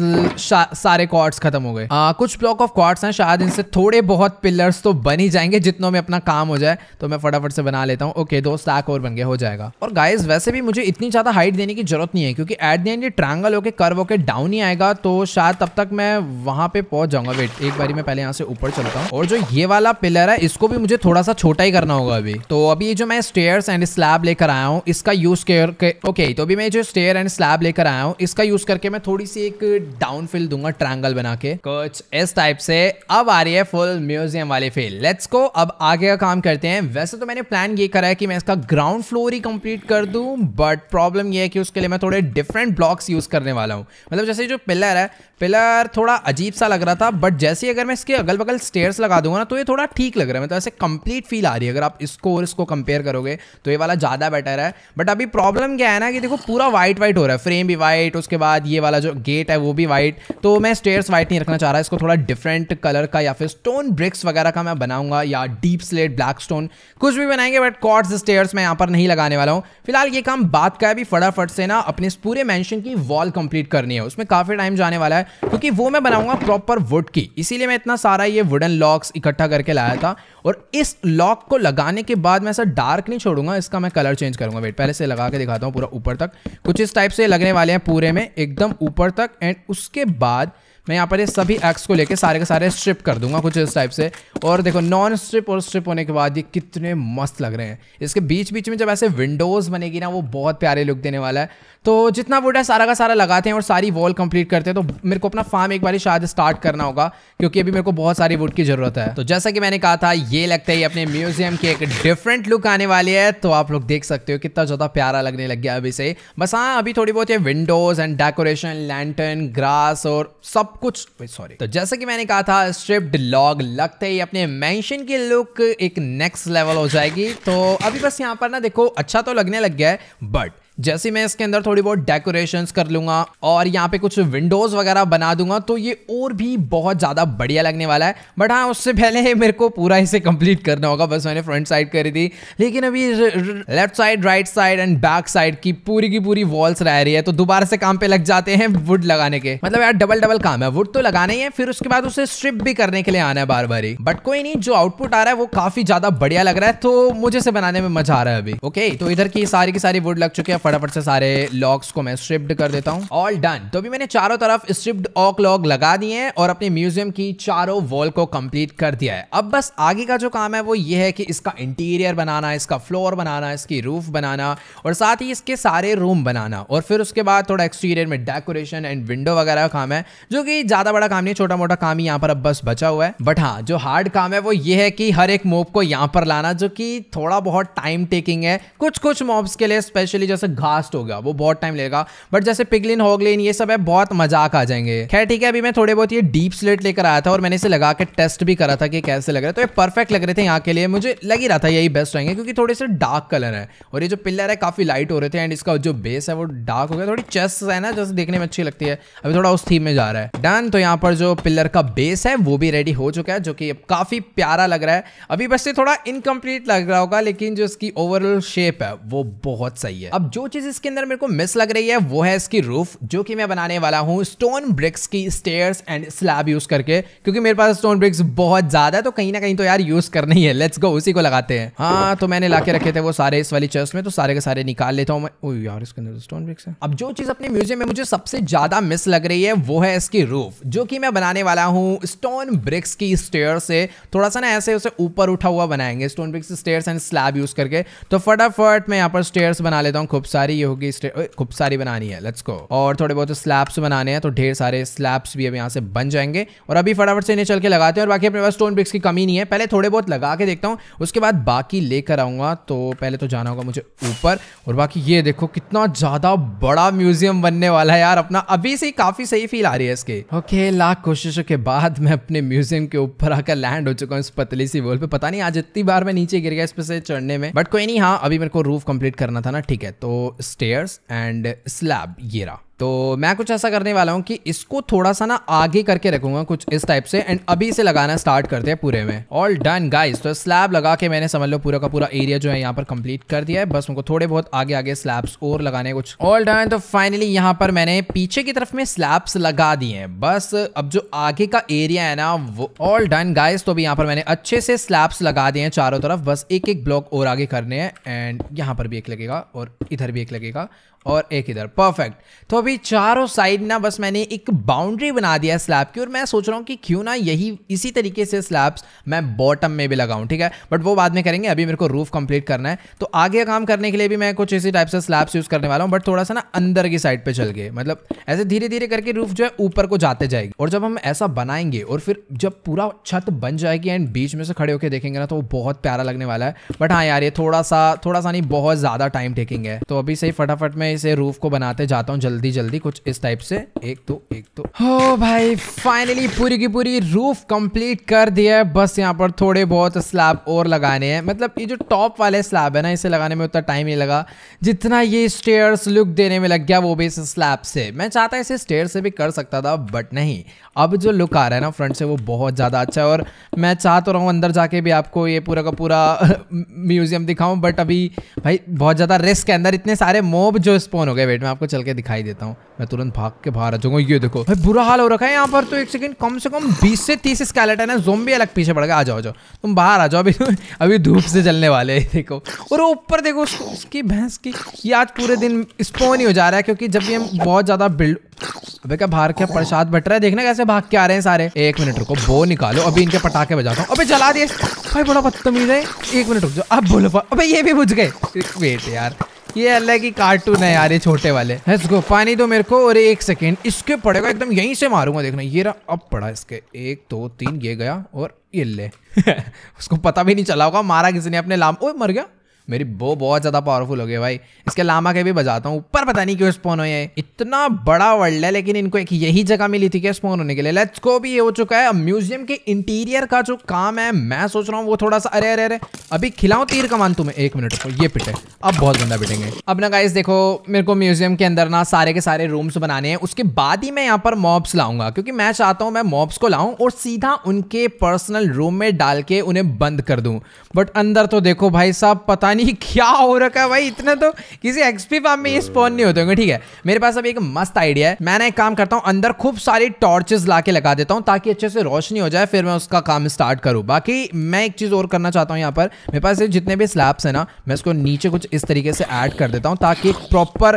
सारे क्वार्ट्स खत्म हो गए आ, कुछ ब्लॉक ऑफ क्वार्ट्स हैं शायद इनसे थोड़े बहुत पिलर्स तो बन ही जाएंगे जितनों में अपना काम हो जाए तो मैं फटाफट से बना लेता हूँ ओके दो स्टैक और बन गया हो जाएगा और गाइज वैसे भी मुझे इतनी ज्यादा हाइट देने की जरूरत नहीं है क्योंकि एट द एंड ये ट्रायंगल होके कर्व होके डाउन ही आएगा तो शायद तब तक मैं वहां पे पहुंच जाऊंगा वेट एक बारी मैं पहले यहाँ से ऊपर चलता हूँ और जो ये वाला पिलर है इसको भी मुझे थोड़ा सा छोटा ही करना होगा अभी तो अभी जो मैं स्टेयर एंड स्लैब लेकर आया हूँ इसका यूज करके ओके तो अभी मैं जो स्टेयर एंड स्लैब लेकर आया हूँ इसका यूज करके मैं थोड़ी सी एक डाउन फिल दूंगा ट्रायंगल बना के कुछ इस टाइप से अब आ रही है फुल म्यूजियम वाले फील लेट्स को अब आगे का काम करते हैं वैसे तो मैंने प्लान ये करा है कि मैं इसका ग्राउंड फ्लोर ही कंप्लीट कर दूं बट प्रॉब्लम ये है कि उसके लिए मैं थोड़े डिफरेंट ब्लॉक्स यूज़ करने वाला हूँ मतलब जैसे जो पिलर है पिलर थोड़ा अजीब सा लग रहा था बट जैसे अगर मैं इसके अगल बगल स्टेयर्स लगा दूंगा ना तो ये थोड़ा ठीक लग रहा है मतलब ऐसे कंप्लीट फील आ रही है अगर आप इसको और इसको कंपेयर करोगे तो ये वाला ज़्यादा बेटर है बट अभी प्रॉब्लम क्या है ना कि देखो पूरा वाइट वाइट हो रहा है फ्रेम भी वाइट उसके बाद ये वाला जो गेट है वो भी वाइट तो मैं स्टेयर्स वाइट नहीं रखना चाह रहा इसको थोड़ा डिफरेंट कलर का या फिर स्टोन ब्रिक्स वगैरह का मैं बनाऊंगा या डीप स्लेट ब्लैक स्टोन कुछ भी बनाएंगे बट कॉर्ड्स स्टेयर्स मैं यहाँ पर नहीं लगाने वाला हूँ फिलहाल ये काम बात का है भी फटाफट फटाफट से ना अपने पूरे मैंशन की वॉल कंप्लीट करनी है उसमें काफ़ी टाइम जाने वाला है क्योंकि वो मैं बनाऊंगा प्रॉपर वुड की इसीलिए मैं इतना सारा ये वुडन लॉक्स इकट्ठा करके लाया था और इस लॉक को लगाने के बाद मैं ऐसा डार्क नहीं छोड़ूंगा इसका मैं कलर चेंज करूंगा वेट पहले से लगा के दिखाता हूँ पूरा ऊपर तक कुछ इस टाइप से लगने वाले हैं पूरे में एकदम ऊपर तक एंड उसके बाद मैं यहाँ पर ये सभी एक्स को लेके सारे के सारे स्ट्रिप कर दूंगा कुछ इस टाइप से और देखो नॉन स्ट्रिप और स्ट्रिप होने के बाद ये कितने मस्त लग रहे हैं इसके बीच बीच में जब ऐसे विंडोज़ बनेगी ना वो बहुत प्यारे लुक देने वाला है तो जितना वुड है सारा का सारा लगाते हैं और सारी वॉल कंप्लीट करते हैं तो मेरे को अपना फार्म एक बार शायद स्टार्ट करना होगा क्योंकि अभी मेरे को बहुत सारी वुड की ज़रूरत है तो जैसा कि मैंने कहा था ये लगता है अपने म्यूजियम की एक डिफरेंट लुक आने वाली है तो आप लोग देख सकते हो कितना ज़्यादा प्यारा लगने लग गया अभी से बस हाँ अभी थोड़ी बहुत ये windows and decoration lantern grass और सब कुछ सॉरी तो जैसा कि मैंने कहा था स्ट्रिप्ड लॉग लगते ही अपने मैंशन की लुक एक नेक्स्ट लेवल हो जाएगी तो अभी बस यहाँ पर ना देखो अच्छा तो लगने लग गया है बट जैसे मैं इसके अंदर थोड़ी बहुत डेकोरेशंस कर लूंगा और यहाँ पे कुछ विंडोज वगैरह बना दूंगा तो ये और भी बहुत ज़्यादा बढ़िया लगने वाला है बट हाँ उससे पहले मेरे को पूरा इसे कंप्लीट करना होगा बस मैंने फ्रंट साइड करी थी लेकिन अभी left side right side and back side की पूरी की पूरी वॉल्स रह रही है तो दोबारा से काम पे लग जाते हैं वुड लगाने के मतलब यार डबल डबल काम है वुड तो लगाना ही है फिर उसके बाद उसे स्ट्रिप भी करने के लिए आना है बार बार ही बट कोई नहीं जो आउटपुट आ रहा है वो काफी ज्यादा बढ़िया लग रहा है तो मुझे इसे बनाने में मजा आ रहा है अभी ओके तो इधर की सारी की सारी वुड लग चुकी है फटाफट से सारे लॉक्स को मैं स्ट्रिप्ड कर देता हूँ ऑल डन तो अभी मैंने चारों तरफ स्ट्रिप्ड ऑक लॉक लगा दिए हैं और अपने म्यूजियम की चारों वॉल को कंप्लीट कर दिया है अब बस आगे का जो काम है वो ये है कि इसका इंटीरियर बनाना इसका फ्लोर बनाना इसकी रूफ बनाना और साथ ही इसके सारे रूम बनाना और फिर उसके बाद थोड़ा एक्सटीरियर में डेकोरेशन एंड विंडो वगैरह काम है जो कि ज़्यादा बड़ा काम नहीं छोटा मोटा काम ही यहाँ पर अब बस बचा हुआ है बट हाँ जो हार्ड काम है वो ये है कि हर एक मोब को यहाँ पर लाना जो कि थोड़ा बहुत टाइम टेकिंग है कुछ कुछ मॉब्स के लिए स्पेशली जैसे घास्ट हो गया वो बहुत टाइम लेगा बट जैसे पिगलिन होगलिन ये सब है बहुत मजाक आ जाएंगे खैर ठीक है अभी मैं थोड़े बहुत ये डीप स्लेट लेकर आया था और मैंने इसे लगा के टेस्ट भी करा था कि कैसे लग रहे तो ये परफेक्ट लग रहे थे यहाँ के लिए मुझे लग ही रहा था यही बेस्ट रहेंगे क्योंकि थोड़े से डार्क कलर है और ये जो पिलर है काफी लाइट हो रहे थे एंड इसका जो बेस है वो डार्क हो गया थोड़ी चेस्ट है ना जैसे देखने में अच्छी लगती है अभी थोड़ा उस थीम में जा रहा है डन तो यहाँ पर जो पिलर का बेस है वो भी रेडी हो चुका है जो कि काफी प्यारा लग रहा है अभी बस ये थोड़ा इनकम्प्लीट लग रहा होगा लेकिन जो इसकी ओवरऑल शेप है वो बहुत सही है अब जो चीज़ इसके अंदर मेरे को मिस लग रही है वो है इसकी रूफ जो कि मैं बनाने वाला हूँ स्टोन ब्रिक्स की स्टेयर्स एंड स्लैब यूज़ करके क्योंकि मेरे पास स्टोन ब्रिक्स बहुत ज़्यादा है तो कहीं ना कहीं तो यार यूज़ करनी है लेट्स गो उसी को लगाते हैं हाँ तो मैंने ला रखे थे वो सारे इस वाली चर्च में तो सारे के सारे निकाल लेता हूँ मैं ओ यार इसके अंदर स्टोन ब्रिक्स है अब जो चीज़ अपने म्यूजियम में मुझे सबसे ज़्यादा मिस लग रही है वो है इसकी रूफ जो की मैं बनाने वाला हूँ स्टोन ब्रिक्स की स्टेयर से थोड़ा सा ना ऐसे उसे ऊपर उठा हुआ बनाएंगे stone bricks stair and slab use करके तो फटाफट मैं यहाँ पर स्टेयर्स बना लेता हूँ खूब सारी ये होगी खूब सारी बनानी है लेट्स को और थोड़े बहुत स्लैब्स बनाने हैं तो ढेर सारे स्लैब्स भी अब यहाँ से बन जाएंगे और अभी फटाफट से इन्हें चल के लगाते हैं और बाकी अपने पास स्टोन ब्रिक्स की कमी नहीं है पहले थोड़े बहुत लगा के देखता हूँ उसके बाद बाकी लेकर आऊंगा तो पहले तो जाना होगा मुझे ऊपर और बाकी ये देखो कितना ज़्यादा बड़ा म्यूजियम बनने वाला है यार अपना अभी से काफ़ी सही फील आ रही है इसके ओके लाख कोशिशों के बाद मैं अपने म्यूजियम के ऊपर आकर लैंड हो चुका हूँ इस पतली सी बोल पे पता नहीं आज इतनी बार मैं नीचे गिर गया इस पर से चढ़ने में बट कोई नहीं हाँ अभी मेरे को रूफ कंप्लीट करना था ना ठीक है तो stairs and slab ये तो मैं कुछ ऐसा करने वाला हूँ कि इसको थोड़ा सा ना आगे करके रखूंगा कुछ इस टाइप से एंड अभी इसे लगाना स्टार्ट करते हैं पूरे में ऑल डन गाइस तो स्लैब लगा के मैंने समझ लो पूरा का पूरा एरिया जो है यहाँ पर कंप्लीट कर दिया है बस उनको थोड़े बहुत आगे आगे स्लैब्स और लगाने कुछ ऑल डन तो फाइनली यहाँ पर मैंने पीछे की तरफ में स्लैब्स लगा दिए हैं बस अब जो आगे का एरिया है ना वो ऑल डन गाइज तो अभी यहाँ पर मैंने अच्छे से स्लैब्स लगा दिए हैं चारों तरफ बस एक एक ब्लॉक और आगे करने हैं एंड यहाँ पर भी एक लगेगा और इधर भी एक लगेगा और एक इधर परफेक्ट तो अभी चारों साइड ना बस मैंने एक बाउंड्री बना दिया स्लैब की और मैं सोच रहा हूँ कि क्यों ना यही इसी तरीके से स्लैब्स मैं बॉटम में भी लगाऊँ ठीक है बट वो बाद में करेंगे अभी मेरे को रूफ कंप्लीट करना है तो आगे काम करने के लिए भी मैं कुछ इसी टाइप से स्लैब्स यूज़ करने वाला हूँ बट थोड़ा सा ना अंदर की साइड पर चल गए मतलब ऐसे धीरे धीरे करके रूफ जो है ऊपर को जाते जाएगी और जब हम ऐसा बनाएंगे और फिर जब पूरा छत बन जाएगी एंड बीच में से खड़े होकर देखेंगे ना तो बहुत प्यारा लगने वाला है बट हाँ यार ये थोड़ा सा थोड़ा सा नहीं बहुत ज़्यादा टाइम टेकिंग है तो अभी सही फटाफट में इसे रूफ को बनाते जाता हूँ जल्दी जल्दी कुछ इस टाइप से एक तो, एक तो। हो भाई फाइनली पूरी की पूरी रूफ कंप्लीट कर दिया है बस यहाँ पर थोड़े बहुत स्लैब और लगाने हैं मतलब ये जो टॉप वाले स्लैब है ना इसे लगाने में उतना टाइम नहीं लगा जितना ये स्टेयर्स लुक देने में लग गया वो भी इस स्लैब से मैं चाहता इसे स्टेयर से भी कर सकता था बट नहीं अब जो लुक आ रहा है ना फ्रंट से वो बहुत ज़्यादा अच्छा है और मैं चाह तो रहा हूँ अंदर जाके भी आपको ये पूरा का पूरा म्यूज़ियम दिखाऊँ बट अभी भाई बहुत ज़्यादा रिस्क है अंदर इतने सारे मोब जो स्पॉन हो गया वेट मैं आपको चल के दिखाई देता हूँ मैं तुरंत भाग के बाहर आ जाऊंगा ये देखो भाई बुरा हाल हो रखा है यहाँ पर तो एक सेकंड कम से कम बीस से तीस स्कैलेटन है जोम्बी अलग पीछे पड़ गया आ जाओ जाओ तुम बाहर आ जाओ अभी तो- अभी धूप से जलने वाले है देखो और ऊपर देखो उसकी भैंस की ये आज पूरे दिन स्पोन ही हो जा रहा है क्योंकि जब भी हम बहुत ज़्यादा बिल्ड अबे क्या बाहर क्या प्रसाद बट रहा है देखना कैसे भाग के आ रहे हैं सारे एक मिनट रुको बो निकालो अभी इनके पटाखे बजाता हूँ अभी जला दिए भाई बड़ा बदतमीज है एक मिनट रुक जाओ अब बोलो अबे ये भी बुझ गए वेट यार ये अलग ही कार्टून है यार ये छोटे वाले लेट्स गो पानी दो तो मेरे को और एक सेकेंड इसके पड़ेगा एकदम यहीं से मारूंगा देखना ये रहा अब पड़ा इसके एक दो तीन ये गया और ये ले उसको पता भी नहीं चला होगा मारा किसी ने अपने लाम ओ मर गया मेरी बो बहुत ज़्यादा पावरफुल हो गई भाई इसके लामा के भी बजाता हूँ ऊपर पता नहीं क्यों स्पॉन हो ये इतना बड़ा वर्ल्ड है लेकिन इनको एक यही जगह मिली थी क्या स्पॉन होने के लिए लेट्स को भी ये हो चुका है अब म्यूजियम के इंटीरियर का जो काम है मैं सोच रहा हूँ वो थोड़ा सा अरे अरे अरे अभी खिलाऊ तीर कमान तुम्हें एक मिनट को ये पिटे अब बहुत गंदा पिटेंगे अब ना गाइस देखो मेरे को म्यूजियम के अंदर ना सारे के सारे रूम्स बनाने हैं उसके बाद ही मैं यहाँ पर मॉब्स लाऊंगा क्योंकि मैं चाहता हूँ मैं मॉब्स को लाऊ और सीधा उनके पर्सनल रूम में डाल के उन्हें बंद कर दू बट अंदर तो देखो भाई साहब पता नहीं क्या हो रखा है भाई इतना तो किसी एक्सपी फार्म में ये स्पॉन नहीं होते होंगे ठीक है मेरे पास अब एक मस्त आइडिया है मैंने एक काम करता हूँ अंदर खूब सारी टॉर्चेस ला के लगा देता हूँ ताकि अच्छे से रोशनी हो जाए फिर मैं उसका काम स्टार्ट करूँ बाकी मैं एक चीज़ और करना चाहता हूँ यहाँ पर मेरे पास जितने भी स्लैब्स है ना मैं उसको नीचे कुछ इस तरीके से ऐड कर देता हूँ ताकि प्रॉपर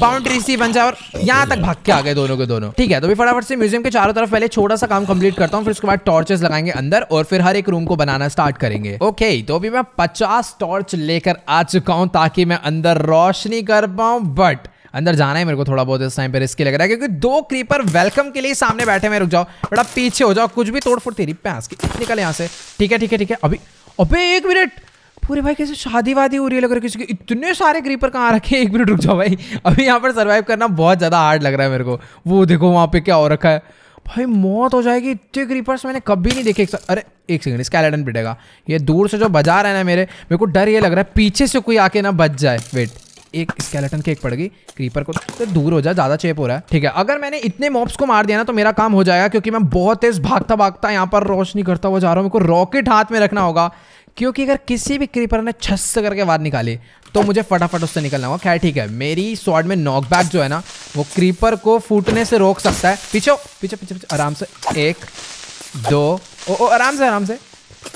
बाउंड्री सी बन जाए और यहाँ तक भाग के आ गए दोनों के दोनों ठीक है तो भी फटाफट से म्यूजियम के चारों तरफ पहले छोटा सा काम कंप्लीट करता हूँ फिर उसके बाद टॉर्चेस लगाएंगे अंदर और फिर हर एक रूम को बनाना स्टार्ट करेंगे ओके तो अभी मैं पचास टॉर्च ले लेकर आ चुका हूँ ताकि मैं अंदर रोशनी कर पाऊँ बट अंदर जाना है मेरे को थोड़ा बहुत इस टाइम पे रिस्की लग रहा है क्योंकि दो क्रीपर वेलकम के लिए सामने बैठे मैं रुक जाओ बड़ा पीछे हो जाओ कुछ भी तोड़ फोड़ तेरी पैंस की निकल यहाँ से ठीक है ठीक है ठीक है अभी अभी एक मिनट पूरे भाई कैसे शादी वादी हो रही है लग रहा है किसी इतने सारे ग्रीपर कहाँ रखे एक मिनट रुक जाओ भाई अभी यहाँ पर सर्वाइव करना बहुत ज़्यादा हार्ड लग रहा है मेरे को वो देखो वहाँ पे क्या हो रखा है भाई मौत हो जाएगी इतने क्रीपर्स मैंने कभी नहीं देखे एक अरे एक सेकंड स्कैलेटन पिटेगा ये दूर से जो बजा रहा है ना मेरे मेरे को डर ये लग रहा है पीछे से कोई आके ना बच जाए वेट एक स्केलेटन के एक पड़ गई क्रीपर को तो दूर हो जाए ज़्यादा चेप हो रहा है ठीक है अगर मैंने इतने मॉप्स को मार दिया ना तो मेरा काम हो जाएगा क्योंकि मैं बहुत तेज़ भागता भागता यहाँ पर रोशनी करता हुआ जा रहा हूँ मेरे को रॉकेट हाथ में रखना होगा क्योंकि अगर किसी भी क्रीपर ने छस करके बाहर निकाली तो मुझे फटाफट उससे निकलना होगा खैर ठीक है मेरी स्वाड में नॉक बैक जो है ना वो क्रीपर को फूटने से रोक सकता है पीछे पीछे पीछे पीछे आराम से एक दो ओ, ओ आराम से आराम से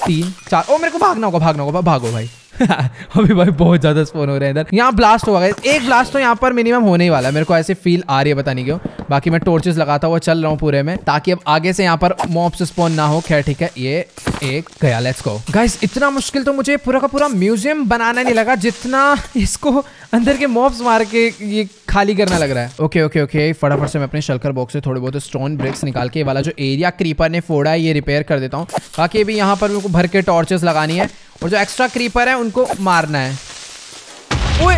तीन चार ओ मेरे को भागना होगा भागना होगा भागो भाई अभी भाई बहुत ज्यादा स्पोन हो रहे हैं इधर यहाँ ब्लास्ट होगा एक ब्लास्ट तो यहाँ पर मिनिमम होने ही वाला है मेरे को ऐसे फील आ रही है बता नहीं क्यों बाकी मैं टोर्चेस लगाता हुआ चल रहा हूँ पूरे में ताकि अब आगे से यहाँ पर मॉप स्पोन ना हो खैर ठीक है ये एक गया लेट्स गो गाइस इतना मुश्किल तो मुझे पूरा का पूरा म्यूजियम बनाना नहीं लगा जितना इसको अंदर के मॉप्स मार के ये खाली करना लग रहा है ओके ओके ओके फटाफट से मैं अपने शलकर बॉक्स से थोड़े बहुत स्टोन ब्रिक्स निकाल के वाला जो एरिया क्रीपर ने फोड़ा है ये रिपेयर कर देता हूँ बाकी अभी यहाँ पर मेरे को भर के टॉर्चेस लगानी है और जो एक्स्ट्रा क्रीपर है उनको मारना है ओए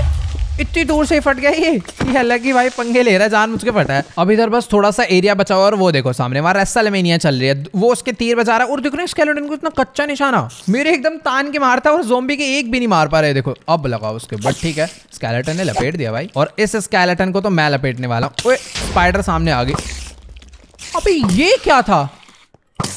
इतनी दूर से फट गया ये हालांकि भाई पंगे ले रहा है जान मुझके फटा है अब इधर बस थोड़ा सा एरिया बचा हुआ और वो देखो सामने वहां रेसलमेनिया चल रही है वो उसके तीर बचा रहा है और देखो ना स्केलेटन को इतना कच्चा निशाना मेरे एकदम तान के मारता और जोम्बी के एक भी नहीं मार पा रहे देखो अब लगाओ उसके बट ठीक है स्केलेटन ने लपेट दिया भाई और इस स्केलेटन को तो मैं लपेटने वाला हूँ स्पाइडर सामने आ गई अभी ये क्या था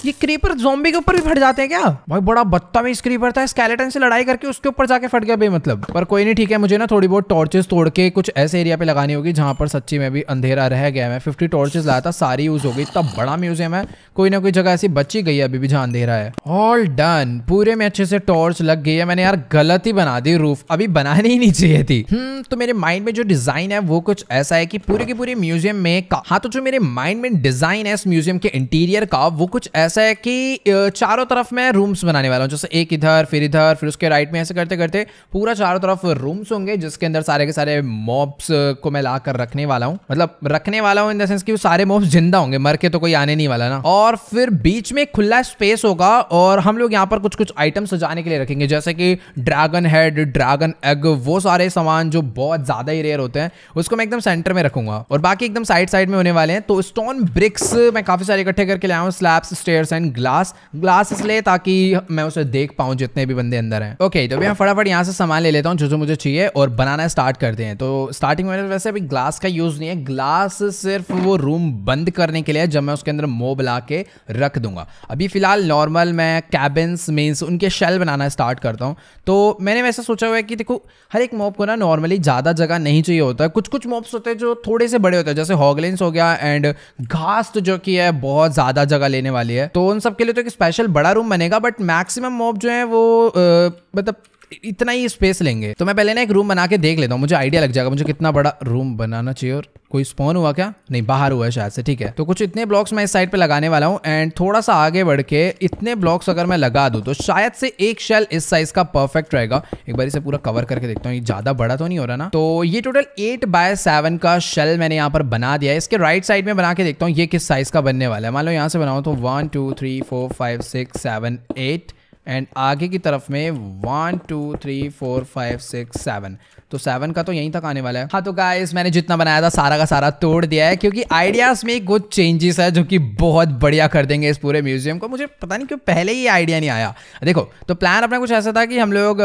ये क्रीपर जोम्बी के ऊपर भी फट जाते हैं क्या भाई बड़ा में क्रीपर था स्केलेटन से लड़ाई करके उसके ऊपर जाके फट गया मतलब पर कोई नहीं ठीक है मुझे ना थोड़ी बहुत टॉर्चेस तोड़ के कुछ ऐसे एरिया पे लगानी होगी जहां पर सच्ची में भी अंधेरा रह गया मैं फिफ्टी टॉर्चेस लाया था सारी यूज हो गई इतना बड़ा म्यूजियम है कोई ना कोई जगह ऐसी बची गई है अभी भी जहां अंधेरा है ऑल डन पूरे में अच्छे से टॉर्च लग गई है मैंने यार गलत ही बना दी रूफ अभी बनाने ही नहीं चाहिए थी हम्म, तो मेरे माइंड में जो डिजाइन है वो कुछ ऐसा है की पूरे के पूरे म्यूजियम में हाँ तो जो मेरे माइंड में डिजाइन है इस म्यूजियम के इंटीरियर का वो कुछ ऐसा ऐसा है कि चारों तरफ मैं रूम्स बनाने वाला हूँ जैसे एक इधर फिर इधर फिर उसके राइट में ऐसे करते करते पूरा चारों तरफ रूम्स होंगे जिसके अंदर सारे के सारे मॉब्स को मैं ला रखने वाला हूँ मतलब रखने वाला हूँ इन द सेंस की सारे मॉब्स जिंदा होंगे मर के तो कोई आने नहीं वाला ना और फिर बीच में खुला स्पेस होगा और हम लोग यहाँ पर कुछ कुछ आइटम सजाने के लिए रखेंगे जैसे कि ड्रैगन हेड ड्रैगन एग वो सारे सामान जो बहुत ज़्यादा ही रेयर होते हैं उसको मैं एकदम सेंटर में रखूंगा और बाकी एकदम साइड साइड में होने वाले हैं तो स्टोन ब्रिक्स मैं काफ़ी सारे इकट्ठे करके लाया हूँ slabs stair papers and glass glass इसलिए ताकि मैं उसे देख पाऊँ जितने भी बंदे अंदर हैं ओके okay, तो मैं फटाफट यहाँ से सामान ले लेता हूँ जो जो मुझे चाहिए और बनाना स्टार्ट करते हैं तो स्टार्टिंग में वैसे अभी ग्लास का यूज़ नहीं है ग्लास सिर्फ वो रूम बंद करने के लिए जब मैं उसके अंदर मोब ला के रख दूंगा अभी फिलहाल नॉर्मल मैं कैबिन्स मीन्स उनके शेल बनाना स्टार्ट करता हूँ तो मैंने वैसे सोचा हुआ है कि देखो हर एक मोब को ना नॉर्मली ज़्यादा जगह नहीं चाहिए होता है कुछ कुछ मोब्स होते हैं जो थोड़े से बड़े होते हैं जैसे हॉगलेंस हो गया एंड घास जो कि है बहुत ज़्यादा जगह लेने वाली है तो उन सबके लिए तो एक स्पेशल बड़ा रूम बनेगा बट मैक्सिमम मॉब जो है वो मतलब इतना ही स्पेस लेंगे तो मैं पहले ना एक रूम बना के देख लेता हूँ मुझे आइडिया लग जाएगा मुझे कितना बड़ा रूम बनाना चाहिए और कोई स्पॉन हुआ क्या नहीं बाहर हुआ है शायद से ठीक है तो कुछ इतने ब्लॉक्स मैं इस साइड पे लगाने वाला हूँ एंड थोड़ा सा आगे बढ़ के इतने ब्लॉक्स अगर मैं लगा दू तो शायद से एक शेल इस साइज का परफेक्ट रहेगा एक बार इसे पूरा कवर करके देखता हूँ ज्यादा बड़ा तो नहीं हो रहा ना तो ये टोटल एट बाय सेवन का शेल मैंने यहाँ पर बना दिया इसके राइट साइड में बना के देखता हूँ ये किस साइज का बनने वाला है मान लो यहाँ से बनाऊ तो one two three four five six seven eight and आगे की तरफ में one two three four five six seven तो सेवन का तो यहीं तक आने वाला है हाँ तो गाइस मैंने जितना बनाया था सारा का सारा तोड़ दिया है क्योंकि आइडियाज में कुछ चेंजेस है जो कि बहुत बढ़िया कर देंगे इस पूरे म्यूजियम को मुझे पता नहीं क्यों पहले ही आइडिया नहीं आया देखो तो प्लान अपना कुछ ऐसा था कि हम लोग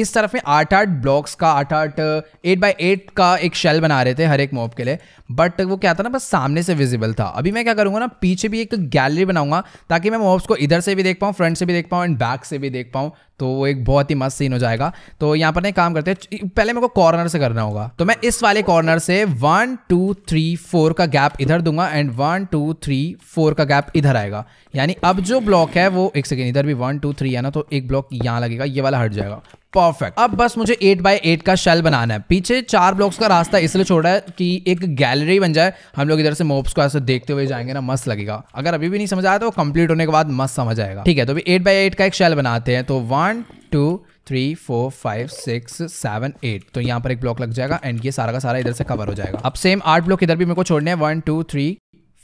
इस तरफ में आठ आठ ब्लॉक्स का आठ आठ एट बाई एट का एक शेल बना रहे थे हर एक मॉब के लिए बट वो क्या था ना बस सामने से विजिबल था अभी मैं क्या करूंगा ना पीछे भी एक गैलरी बनाऊंगा ताकि मैं मॉब्स को इधर से भी देख पाऊँ फ्रंट से भी देख पाऊँ एंड बैक से भी देख पाऊँ तो वो एक बहुत ही मस्त सीन हो जाएगा तो यहाँ पर ना काम करते हैं पहले मेरे को कॉर्नर से करना होगा तो मैं इस वाले कॉर्नर से वन टू थ्री फोर का गैप इधर दूंगा and one two three four का गैप इधर आएगा यानी अब जो ब्लॉक है वो एक सेकेंड इधर भी वन टू थ्री है ना तो एक ब्लॉक यहाँ लगेगा ये वाला हट जाएगा परफेक्ट अब बस मुझे एट बाई एट का शेल बनाना है पीछे चार ब्लॉक्स का रास्ता इसलिए छोड़ा है कि एक गैलरी बन जाए हम लोग इधर से मोब्स को ऐसे देखते हुए जाएंगे ना मस्त लगेगा अगर अभी भी नहीं समझ आया तो कंप्लीट होने के बाद मस्त समझ आएगा ठीक है तो अभी एट बाई एट का एक शेल बनाते हैं तो one two three four five six seven eight तो यहाँ पर एक ब्लॉक लग जाएगा एंड ये सारा का सारा इधर से कवर हो जाएगा अब सेम आठ ब्लॉक इधर भी मेरे को छोड़ने हैं one two three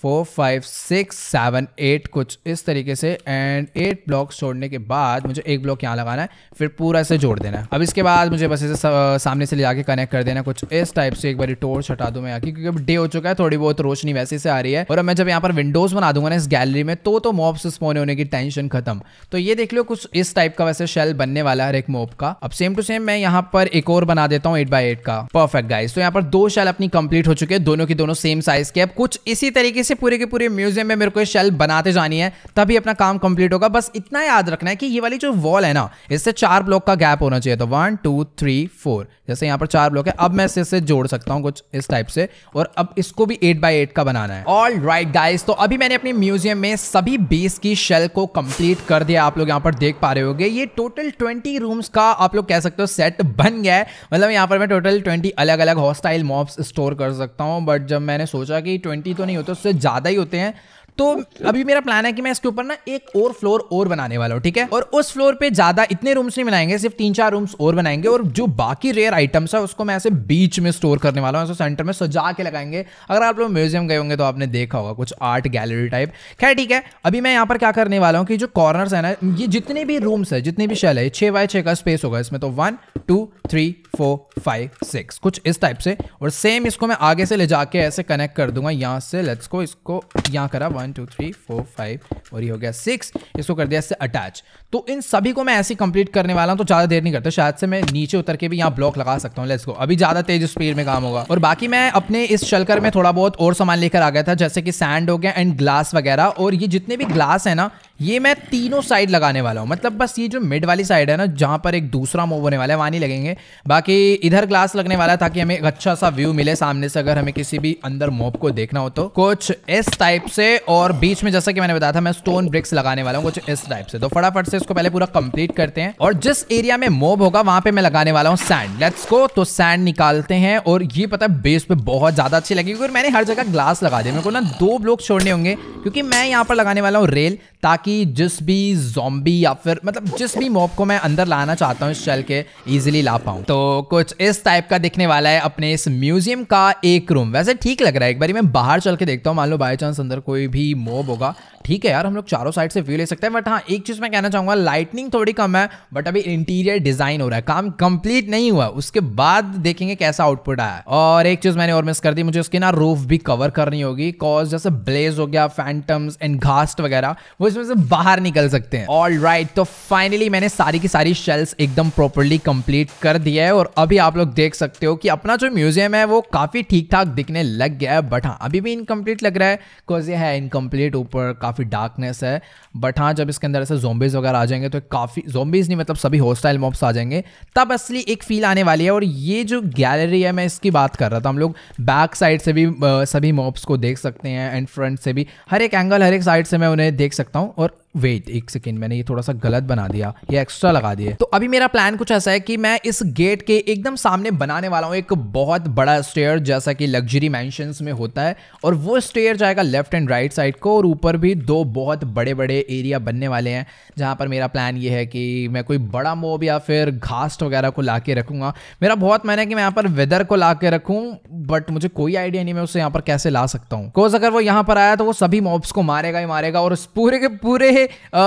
four five six seven eight कुछ इस तरीके से एंड एट ब्लॉक छोड़ने के बाद मुझे एक ब्लॉक यहाँ लगाना है फिर पूरा इसे जोड़ देना है अब इसके बाद मुझे बस इसे सामने से ले जाके कनेक्ट कर देना कुछ इस टाइप से एक बार टोर्च हटा दूँ मैं यहाँ की क्योंकि डे हो चुका है थोड़ी बहुत रोशनी वैसे से आ रही है और मैं जब यहाँ पर विंडोज बना दूंगा ना इस गैलरी में तो तो मॉप से होने की टेंशन खत्म तो ये देख लो कुछ इस टाइप का वैसे शेल बनने वाला है एक मोब का अब सेम टू सेम मैं यहाँ पर एक और बना देता हूँ एट बाई एट का परफेक्ट गाइस तो यहाँ पर दो शेल अपनी कंप्लीट हो चुके हैं दोनों की दोनों सेम साइज के अब कुछ इसी तरीके से पूरे के पूरे म्यूजियम में मेरे को शेल्फ बनाते जानी है तभी अपना काम कंप्लीट होगा बस इतना याद रखना है कि ये वाली जो वॉल है ना इससे चार ब्लॉक का गैप होना चाहिए तो वन टू थ्री फोर जैसे यहाँ पर चार ब्लॉक है अब मैं इससे जोड़ सकता हूँ कुछ इस टाइप से और अब इसको भी एट बाई एट का बनाना है ऑल राइट गाइज तो अभी मैंने अपने म्यूजियम में सभी बेस की शेल को कंप्लीट कर दिया आप लोग यहाँ पर देख पा रहे हो ये टोटल ट्वेंटी रूम्स का आप लोग कह सकते हो सेट बन गया है मतलब यहाँ पर मैं टोटल ट्वेंटी अलग अलग हॉस्टाइल मॉब्स स्टोर कर सकता हूँ बट जब मैंने सोचा कि ट्वेंटी तो नहीं होता उससे ज़्यादा ही होते हैं तो अभी मेरा प्लान है कि मैं इसके ऊपर ना एक और फ्लोर और बनाने वाला हूँ ठीक है और उस फ्लोर पे ज्यादा इतने रूम्स नहीं बनाएंगे सिर्फ तीन चार रूम्स और बनाएंगे और जो बाकी रेयर आइटम्स है उसको मैं ऐसे बीच में स्टोर करने वाला हूँ सेंटर में सजा के लगाएंगे अगर आप लोग म्यूजियम गए होंगे तो आपने देखा होगा कुछ आर्ट गैलरी टाइप खैर ठीक है अभी मैं यहाँ पर क्या करने वाला हूँ कि जो कॉर्नर है ना ये जितने भी रूम्स है जितने भी शेल है छे बाय छः का स्पेस होगा इसमें तो one two three four five six कुछ इस टाइप से और सेम इसको मैं आगे से ले जाके ऐसे कनेक्ट कर दूंगा यहाँ से लेट्स को इसको यहाँ करा one one two three four five और ये हो गया सिक्स इसको कर दिया इससे अटैच तो इन सभी को मैं ऐसे कंप्लीट करने वाला हूँ तो ज़्यादा देर नहीं करता शायद से मैं नीचे उतर के भी यहाँ ब्लॉक लगा सकता हूँ लेट्स को अभी ज़्यादा तेज स्पीड में काम होगा और बाकी मैं अपने इस शलकर में थोड़ा बहुत और सामान लेकर आ गया था जैसे कि सैंड हो गया एंड ग्लास वगैरह और ये जितने भी ग्लास है ना ये मैं तीनों साइड लगाने वाला हूँ मतलब बस ये जो मिड वाली साइड है ना जहाँ पर एक दूसरा मूव होने वाला है वहाँ नहीं लगेंगे बाकी इधर ग्लास लगने वाला है ताकि हमें एक अच्छा सा व्यू मिले सामने से अगर हमें किसी भी अंदर मोब को देखना हो तो कुछ इस टाइप से और बीच में जैसा कि मैंने बताया था मैं स्टोन ब्रिक्स लगाने वाला हूँ कुछ इस टाइप से तो फटाफट से इसको पहले पूरा कंप्लीट करते हैं और जिस एरिया में मोब होगा वहाँ पे मैं लगाने वाला हूँ सैंड लेट्स को तो सैंड निकालते हैं और ये पता है बेस पे बहुत ज्यादा अच्छी लगेगी क्योंकि मैंने हर जगह ग्लास लगा दिया मेरे को ना दो ब्लॉक छोड़ने होंगे क्योंकि मैं यहाँ पर लगाने वाला हूँ रेल ताकि ताकि जिस भी जोम्बी या फिर मतलब जिस भी मॉब को मैं अंदर लाना चाहता हूँ इस शेल के इजिली ला पाऊँ तो कुछ इस टाइप का दिखने वाला है अपने इस म्यूजियम का एक रूम वैसे ठीक लग रहा है एक बार मैं बाहर चल के देखता हूँ मान लो बाई चांस अंदर कोई भी मॉब होगा ठीक है यार हम लोग चारों साइड से व्यू ले सकते हैं बट हाँ एक चीज़ मैं कहना चाहूँगा लाइटनिंग थोड़ी कम है बट अभी इंटीरियर डिज़ाइन हो रहा है काम कंप्लीट नहीं हुआ उसके बाद देखेंगे कैसा आउटपुट आया और एक चीज़ मैंने और मिस कर दी मुझे उसकी ना रूफ भी कवर करनी होगी कॉज जैसे ब्लेज हो गया फैंटम्स एंड घास्ट वगैरह वो इसमें से बाहर निकल सकते हैं ऑल राइट तो फाइनली मैंने सारी की सारी शेल्स एकदम प्रॉपरली कंप्लीट कर दिया है और अभी आप लोग देख सकते हो कि अपना जो म्यूजियम है वो काफी ठीक ठाक दिखने लग गया है बट हाँ अभी भी इनकम्प्लीट लग रहा है बिकॉज ये है इनकम्प्लीट ऊपर काफी डार्कनेस है बट हाँ जब इसके अंदर ऐसे जोम्बिस वगैरह आ जाएंगे तो काफी जोम्बिस नहीं मतलब सभी होस्टाइल मॉब्स आ जाएंगे तब असली एक फील आने वाली है और ये जो गैलरी है मैं इसकी बात कर रहा था हम लोग बैक साइड से भी सभी मॉब्स को देख सकते हैं एंड फ्रंट से भी हर एक एंगल हर एक साइड से मैं उन्हें देख सकता हूँ और your वेट एक सेकेंड मैंने ये थोड़ा सा गलत बना दिया ये एक्स्ट्रा लगा दिया तो अभी मेरा प्लान कुछ ऐसा है कि मैं इस गेट के एकदम सामने बनाने वाला हूँ एक बहुत बड़ा स्टेयर जैसा कि लग्जरी मैंशन में होता है और वो स्टेयर जाएगा लेफ्ट एंड राइट साइड को और ऊपर भी दो बहुत बड़े बड़े एरिया बनने वाले हैं जहाँ पर मेरा प्लान ये है कि मैं कोई बड़ा मोब या फिर घास वगैरह को ला के रखूँगा मेरा बहुत मन है कि मैं यहाँ पर वेदर को ला के रखूँ बट मुझे कोई आइडिया नहीं मैं उसे यहाँ पर कैसे ला सकता हूँ कोज अगर वो यहाँ पर आया तो वो सभी मॉब्स को मारेगा ही मारेगा और पूरे के पूरे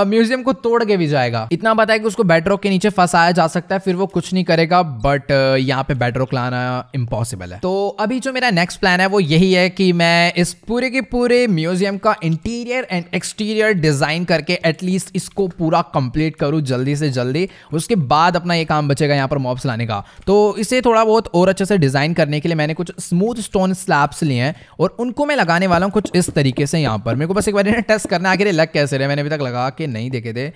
म्यूजियम को तोड़ के भी जाएगा इतना पता है कि उसको बेडरॉक के नीचे फंसाया जा सकता है फिर वो कुछ नहीं करेगा बट यहाँ पे बेडरॉक लाना इम्पॉसिबल है तो अभी जो मेरा नेक्स्ट प्लान है वो यही है कि मैं इस पूरे के पूरे म्यूजियम का इंटीरियर एंड एक्सटीरियर डिजाइन करके एटलीस्ट इसको पूरा कंप्लीट करूँ जल्दी से जल्दी उसके बाद अपना ये काम बचेगा यहाँ पर मॉब्स लाने का तो इसे थोड़ा बहुत और अच्छे से डिजाइन करने के लिए मैंने कुछ स्मूथ स्टोन स्लैब्स लिए हैं और उनको मैं लगाने वाला हूँ कुछ इस तरीके से यहाँ पर मेरे को बस एक बार टेस्ट करना आखिर लग कैसे रहे मैंने अभी तक तक लगा के नहीं देखे थे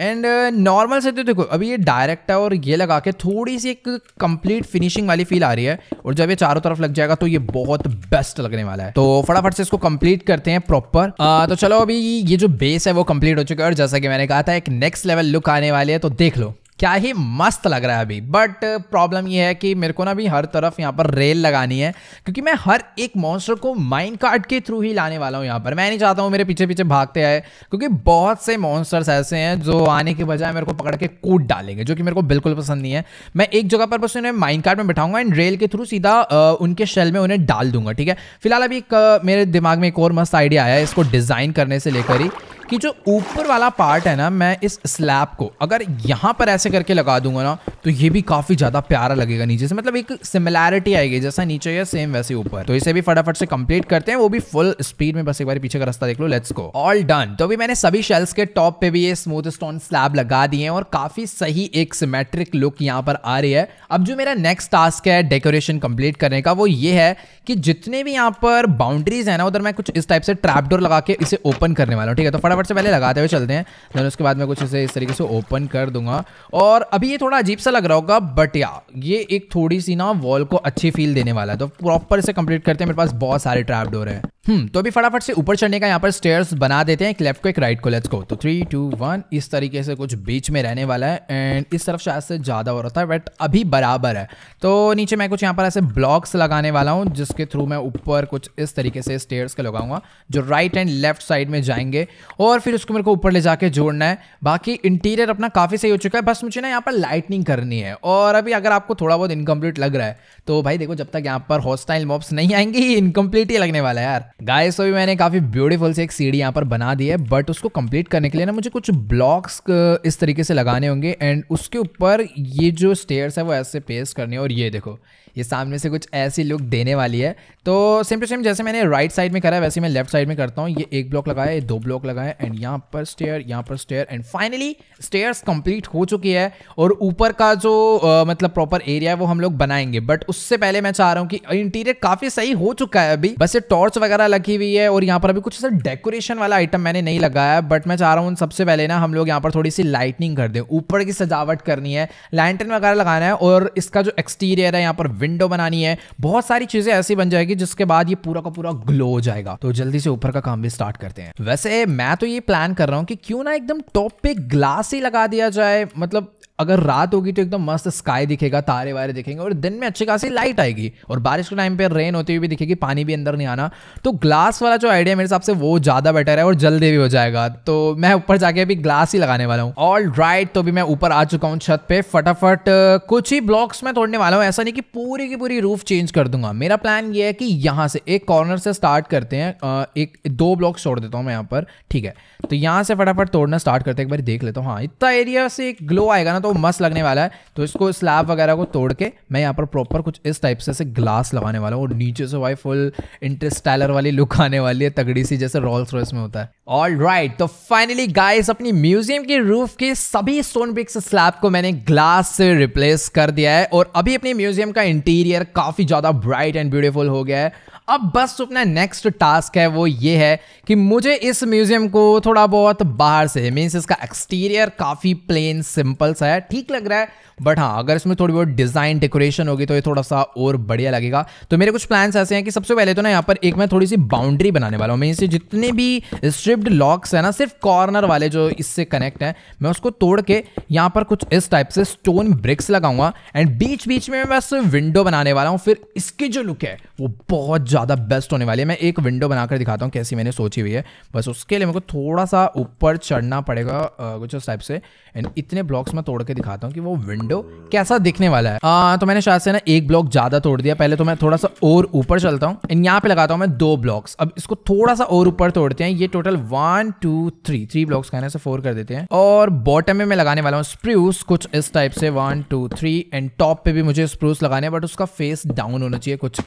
एंड नॉर्मल uh, से तो देखो अभी ये डायरेक्ट है और ये लगा के थोड़ी सी एक कंप्लीट फिनिशिंग वाली फील आ रही है और जब ये चारों तरफ लग जाएगा तो ये बहुत बेस्ट लगने वाला है तो फटाफट से इसको कंप्लीट करते हैं प्रॉपर तो चलो अभी ये जो बेस है वो कंप्लीट हो चुका है और जैसा कि मैंने कहा था एक नेक्स्ट लेवल लुक आने वाली है तो देख लो क्या ही मस्त लग रहा है अभी बट प्रॉब्लम uh, ये है कि मेरे को ना अभी हर तरफ यहाँ पर रेल लगानी है क्योंकि मैं हर एक मॉन्स्टर को माइंड कार्ड के थ्रू ही लाने वाला हूँ यहाँ पर मैं नहीं चाहता हूँ मेरे पीछे पीछे भागते आए क्योंकि बहुत से मॉन्स्टर्स ऐसे हैं जो आने के बजाय मेरे को पकड़ के कूद डालेंगे जो कि मेरे को बिल्कुल पसंद नहीं है मैं एक जगह पर बस उन्हें माइंड कार्ड में बैठाऊंगा एंड रेल के थ्रू सीधा uh, उनके शेल में उन्हें डाल दूंगा ठीक है फिलहाल अभी एक, uh, मेरे दिमाग में एक और मस्त आइडिया आया है इसको डिज़ाइन करने से लेकर ही कि जो ऊपर वाला पार्ट है ना मैं इस स्लैब को अगर यहाँ पर ऐसे करके लगा दूंगा ना तो ये भी काफ़ी ज़्यादा प्यारा लगेगा नीचे से मतलब एक सिमिलैरिटी आएगी जैसा नीचे है सेम वैसे ऊपर तो इसे भी फटाफट से कंप्लीट करते हैं वो भी फुल स्पीड में बस एक बार पीछे का रास्ता देख लो लेट्स गो ऑल डन तो अभी मैंने सभी शेल्स के टॉप पे भी ये स्मूथ स्टोन स्लैब लगा दिए और काफ़ी सही एक सिमेट्रिक लुक यहाँ पर आ रही है अब जो मेरा नेक्स्ट टास्क है डेकोरेशन कंप्लीट करने का वो ये है कि जितने भी यहाँ पर बाउंड्रीज है ना उधर मैं कुछ इस टाइप से ट्रैपडोर लगा के इसे ओपन करने वाला हूँ ठीक है तो फटाफट फटाफट से पहले लगाते हुए चलते हैं देन उसके बाद मैं कुछ इसे इस तरीके से ओपन कर दूंगा और अभी ये थोड़ा अजीब सा लग रहा होगा बट या ये एक थोड़ी सी ना वॉल को अच्छी फील देने वाला है तो प्रॉपर इसे कंप्लीट करते हैं मेरे पास बहुत सारे ट्रैप डोर है हम्म तो अभी फटाफट से ऊपर चढ़ने का यहाँ पर स्टेयर्स बना देते हैं एक लेफ्ट को एक राइट को लेट्स को तो थ्री टू वन इस तरीके से कुछ बीच में रहने वाला है एंड इस तरफ शायद से ज़्यादा हो रहा था बट अभी बराबर है तो नीचे मैं कुछ यहाँ पर ऐसे ब्लॉक्स लगाने वाला हूँ जिसके थ्रू मैं ऊपर कुछ इस तरीके से स्टेयर्स का लगाऊंगा जो राइट एंड लेफ्ट साइड में जाएंगे और फिर उसको मेरे को ऊपर ले कर जोड़ना है बाकी इंटीरियर अपना काफ़ी सही हो चुका है बस मुझे ना यहाँ पर लाइटनिंग करनी है और अभी अगर आपको थोड़ा बहुत इनकम्प्लीट लग रहा है तो भाई देखो जब तक यहाँ पर हॉस्टाइल मॉब्स नहीं ही इनकम्प्लीट ही लगने वाला है यार गाइस तो भी मैंने काफ़ी ब्यूटीफुल से एक सीढ़ी यहाँ पर बना दी है बट उसको कंप्लीट करने के लिए ना मुझे कुछ ब्लॉक्स इस तरीके से लगाने होंगे एंड उसके ऊपर ये जो स्टेयर्स है वो ऐसे पेस्ट करने और ये देखो ये सामने से कुछ ऐसी लुक देने वाली है तो सेम टू सेम जैसे मैंने राइट साइड में करा है वैसे मैं लेफ्ट साइड में करता हूँ ये एक ब्लॉक लगाया दो ब्लॉक लगाया एंड यहाँ पर स्टेयर यहाँ पर stair and finally stairs complete हो चुकी है और ऊपर का जो आ, मतलब प्रॉपर एरिया है वो हम लोग बनाएंगे बट उससे पहले मैं चाह रहा हूँ कि इंटीरियर काफ़ी सही हो चुका है अभी बस ये टॉर्च वगैरह लगी हुई है और यहाँ पर अभी कुछ ऐसा डेकोरेशन वाला आइटम मैंने नहीं लगाया बट मैं चाह रहा हूँ सबसे पहले ना हम लोग यहाँ पर थोड़ी सी लाइटनिंग कर दें ऊपर की सजावट करनी है लैंटन वगैरह लगाना है और इसका जो एक्सटीरियर है यहाँ पर विंडो बनानी है बहुत सारी चीजें ऐसी बन जाएगी जिसके बाद ये पूरा का पूरा ग्लो हो जाएगा तो जल्दी से ऊपर का काम भी स्टार्ट करते हैं वैसे मैं तो ये प्लान कर रहा हूँ कि क्यों ना एकदम टॉप पे ग्लास ही लगा दिया जाए मतलब अगर रात होगी तो एकदम मस्त स्काई दिखेगा तारे वारे दिखेंगे और दिन में अच्छी खासी लाइट आएगी और बारिश के टाइम पर रेन होती हुई भी दिखेगी पानी भी अंदर नहीं आना तो ग्लास वाला जो आइडिया मेरे हिसाब से वो ज़्यादा बेटर है और जल्दी भी हो जाएगा तो मैं ऊपर जाके अभी ग्लास ही लगाने वाला हूँ ऑल राइट तो भी मैं ऊपर आ चुका हूँ छत पे फटाफट कुछ ही ब्लॉक्स में तोड़ने वाला हूँ ऐसा नहीं कि पूरी की पूरी रूफ चेंज कर दूंगा मेरा प्लान ये है कि यहाँ से एक कॉर्नर से स्टार्ट करते हैं एक दो ब्लॉक्स छोड़ देता हूँ मैं यहाँ पर ठीक है तो यहाँ से फटाफट तोड़ना स्टार्ट करते हैं एक बार देख लेता हूँ हाँ इतना एरिया से एक ग्लो आएगा ना ना तो मस्त लगने वाला है तो इसको स्लैब वगैरह को तोड़ के मैं यहाँ पर प्रॉपर कुछ इस टाइप से ग्लास लगाने वाला हूँ और नीचे से भाई फुल इंटरस्टाइलर वाली लुक आने वाली है तगड़ी सी जैसे रॉल्स रॉयस में होता है ऑल राइट right, तो फाइनली गाइस अपनी म्यूजियम की रूफ के सभी स्टोन ब्रिक्स स्लैब को मैंने ग्लास से रिप्लेस कर दिया है और अभी अपने म्यूजियम का इंटीरियर काफी ज्यादा ब्राइट एंड ब्यूटीफुल हो गया है अब बस अपना नेक्स्ट टास्क है वो ये है कि मुझे इस म्यूजियम को थोड़ा बहुत बाहर से मीन्स इसका एक्सटीरियर काफ़ी प्लेन सिंपल सा है ठीक लग रहा है बट हाँ अगर इसमें थोड़ी बहुत डिज़ाइन डेकोरेशन होगी तो ये थोड़ा सा और बढ़िया लगेगा तो मेरे कुछ प्लान्स ऐसे हैं कि सबसे पहले तो ना यहाँ पर एक मैं थोड़ी सी बाउंड्री बनाने वाला हूँ मीन जितने भी स्ट्रिप्ड लॉक्स है ना सिर्फ कॉर्नर वाले जो इससे कनेक्ट है मैं उसको तोड़ के यहाँ पर कुछ इस टाइप से स्टोन ब्रिक्स लगाऊंगा एंड बीच बीच में मैं बस विंडो बनाने वाला हूँ फिर इसकी जो लुक है वो बहुत ज़्यादा बेस्ट होने वाली है मैं एक विंडो बनाकर दिखाता हूँ कैसी मैंने सोची हुई है बस उसके लिए मेरे को थोड़ा सा ऊपर चढ़ना पड़ेगा कुछ उस टाइप से एंड इतने ब्लॉक्स मैं तोड़ के दिखाता हूँ कि वो विंडो कैसा दिखने वाला है आ, तो मैंने शायद से ना एक ब्लॉक ज़्यादा तोड़ दिया पहले तो मैं थोड़ा सा और ऊपर चलता हूँ एंड यहाँ पर लगाता हूँ मैं दो ब्लॉक्स अब इसको थोड़ा सा और ऊपर तोड़ते हैं ये total one two three three blocks कहने से फोर कर देते हैं और बॉटम में मैं लगाने वाला हूँ स्प्रूस कुछ इस टाइप से one two three and top पर भी मुझे स्प्रूस लगाने बट उसका फेस डाउन होना चाहिए कुछ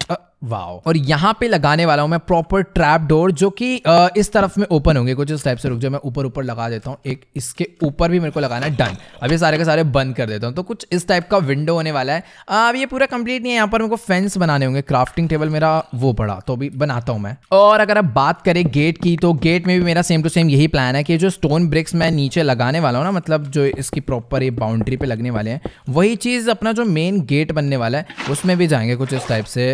वाओ और यहाँ पे लगाने वाला हूँ मैं प्रॉपर ट्रैप डोर जो कि इस तरफ में ओपन होंगे कुछ इस टाइप से रुक जाओ मैं ऊपर ऊपर लगा देता हूँ एक इसके ऊपर भी मेरे को लगाना है डन अभी सारे के सारे बंद कर देता हूँ तो कुछ इस टाइप का विंडो होने वाला है अब ये पूरा कंप्लीट नहीं है यहाँ पर मेरे को फेंस बनाने होंगे क्राफ्टिंग टेबल मेरा वो पड़ा तो अभी बनाता हूँ मैं और अगर आप बात करें गेट की तो गेट में भी मेरा सेम टू सेम यही प्लान है कि जो स्टोन ब्रिक्स मैं नीचे लगाने वाला हूँ ना मतलब जो इसकी प्रॉपर ये बाउंड्री पर लगने वाले हैं वही चीज़ अपना जो मेन गेट बनने वाला है उसमें भी जाएंगे कुछ इस टाइप से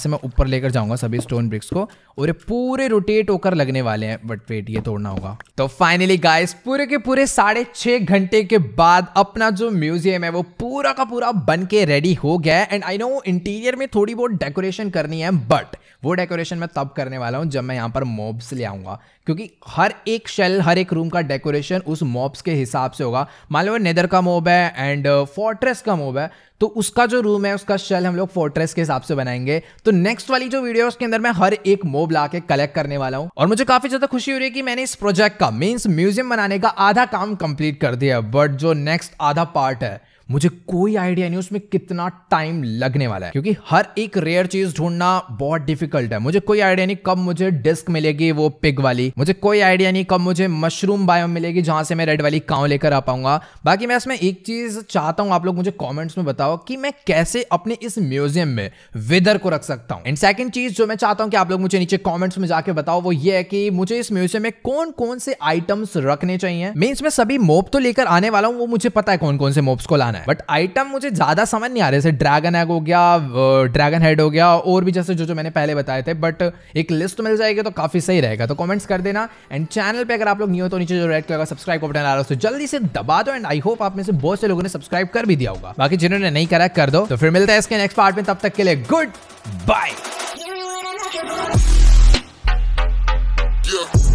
ऐसे मैं ऊपर लेकर जाऊंगा सभी स्टोन ब्रिक्स को और ये पूरे रोटेट होकर लगने वाले हैं बट वेट ये तोड़ना होगा तो फाइनली गाइस पूरे के पूरे साढ़े छह घंटे के बाद अपना जो म्यूजियम है वो पूरा का पूरा बन के रेडी हो गया है एंड आई नो इंटीरियर में थोड़ी बहुत डेकोरेशन करनी है बट वो डेकोरेशन मैं तब करने वाला हूँ जब मैं यहाँ पर मॉब्स ले आऊंगा क्योंकि हर एक शेल हर एक रूम का डेकोरेशन उस मॉब्स के हिसाब से होगा मान लो नेदर का मॉब है एंड फोर्ट्रेस का मॉब है तो उसका जो रूम है उसका शेल हम लोग फोर्ट्रेस के हिसाब से बनाएंगे तो नेक्स्ट वाली जो वीडियो है उसके अंदर मैं हर एक मोब ला के कलेक्ट करने वाला हूँ और मुझे काफी ज्यादा खुशी हो रही है कि मैंने इस प्रोजेक्ट का मीन्स म्यूजियम बनाने का आधा काम कंप्लीट कर दिया बट जो नेक्स्ट आधा पार्ट है मुझे कोई आइडिया नहीं उसमें कितना टाइम लगने वाला है क्योंकि हर एक रेयर चीज ढूंढना बहुत डिफिकल्ट है मुझे कोई आइडिया नहीं कब मुझे डिस्क मिलेगी वो पिग वाली मुझे कोई आइडिया नहीं कब मुझे मशरूम बायो मिलेगी जहां से मैं रेड वाली काउ लेकर आ पाऊंगा बाकी मैं इसमें एक चीज चाहता हूं आप लोग मुझे कॉमेंट्स में बताओ कि मैं कैसे अपने इस म्यूजियम में वेदर को रख सकता हूँ एंड सेकंड चीज जो मैं चाहता हूँ कि आप लोग मुझे नीचे कॉमेंट्स में जाकर बताओ वो ये है कि मुझे इस म्यूजियम में कौन कौन से आइटम्स रखने चाहिए मैं इसमें सभी मोब तो लेकर आने वाला हूँ वो मुझे पता है कौन कौन से मोब्स को लाना है बट आइटम मुझे ज्यादा समझ नहीं आ रहे जैसे ड्रैगन एग हो गया ड्रैगन हेड हो गया और भी जैसे जो जो मैंने पहले बताए थे बट एक लिस्ट मिल जाएगी तो काफी सही रहेगा तो कमेंट्स कर देना एंड चैनल पे अगर आप लोग नहीं हो तो नीचे जो रेड कलर का सब्सक्राइब बटन आ रहा है जल्दी से दबा दो एंड आई होप आप में से बहुत से लोगों ने सब्सक्राइब कर भी दिया होगा बाकी जिन्होंने नहीं करा कर दो तो फिर मिलता है इसके नेक्स्ट पार्ट में तब तक के लिए गुड बाय Yeah.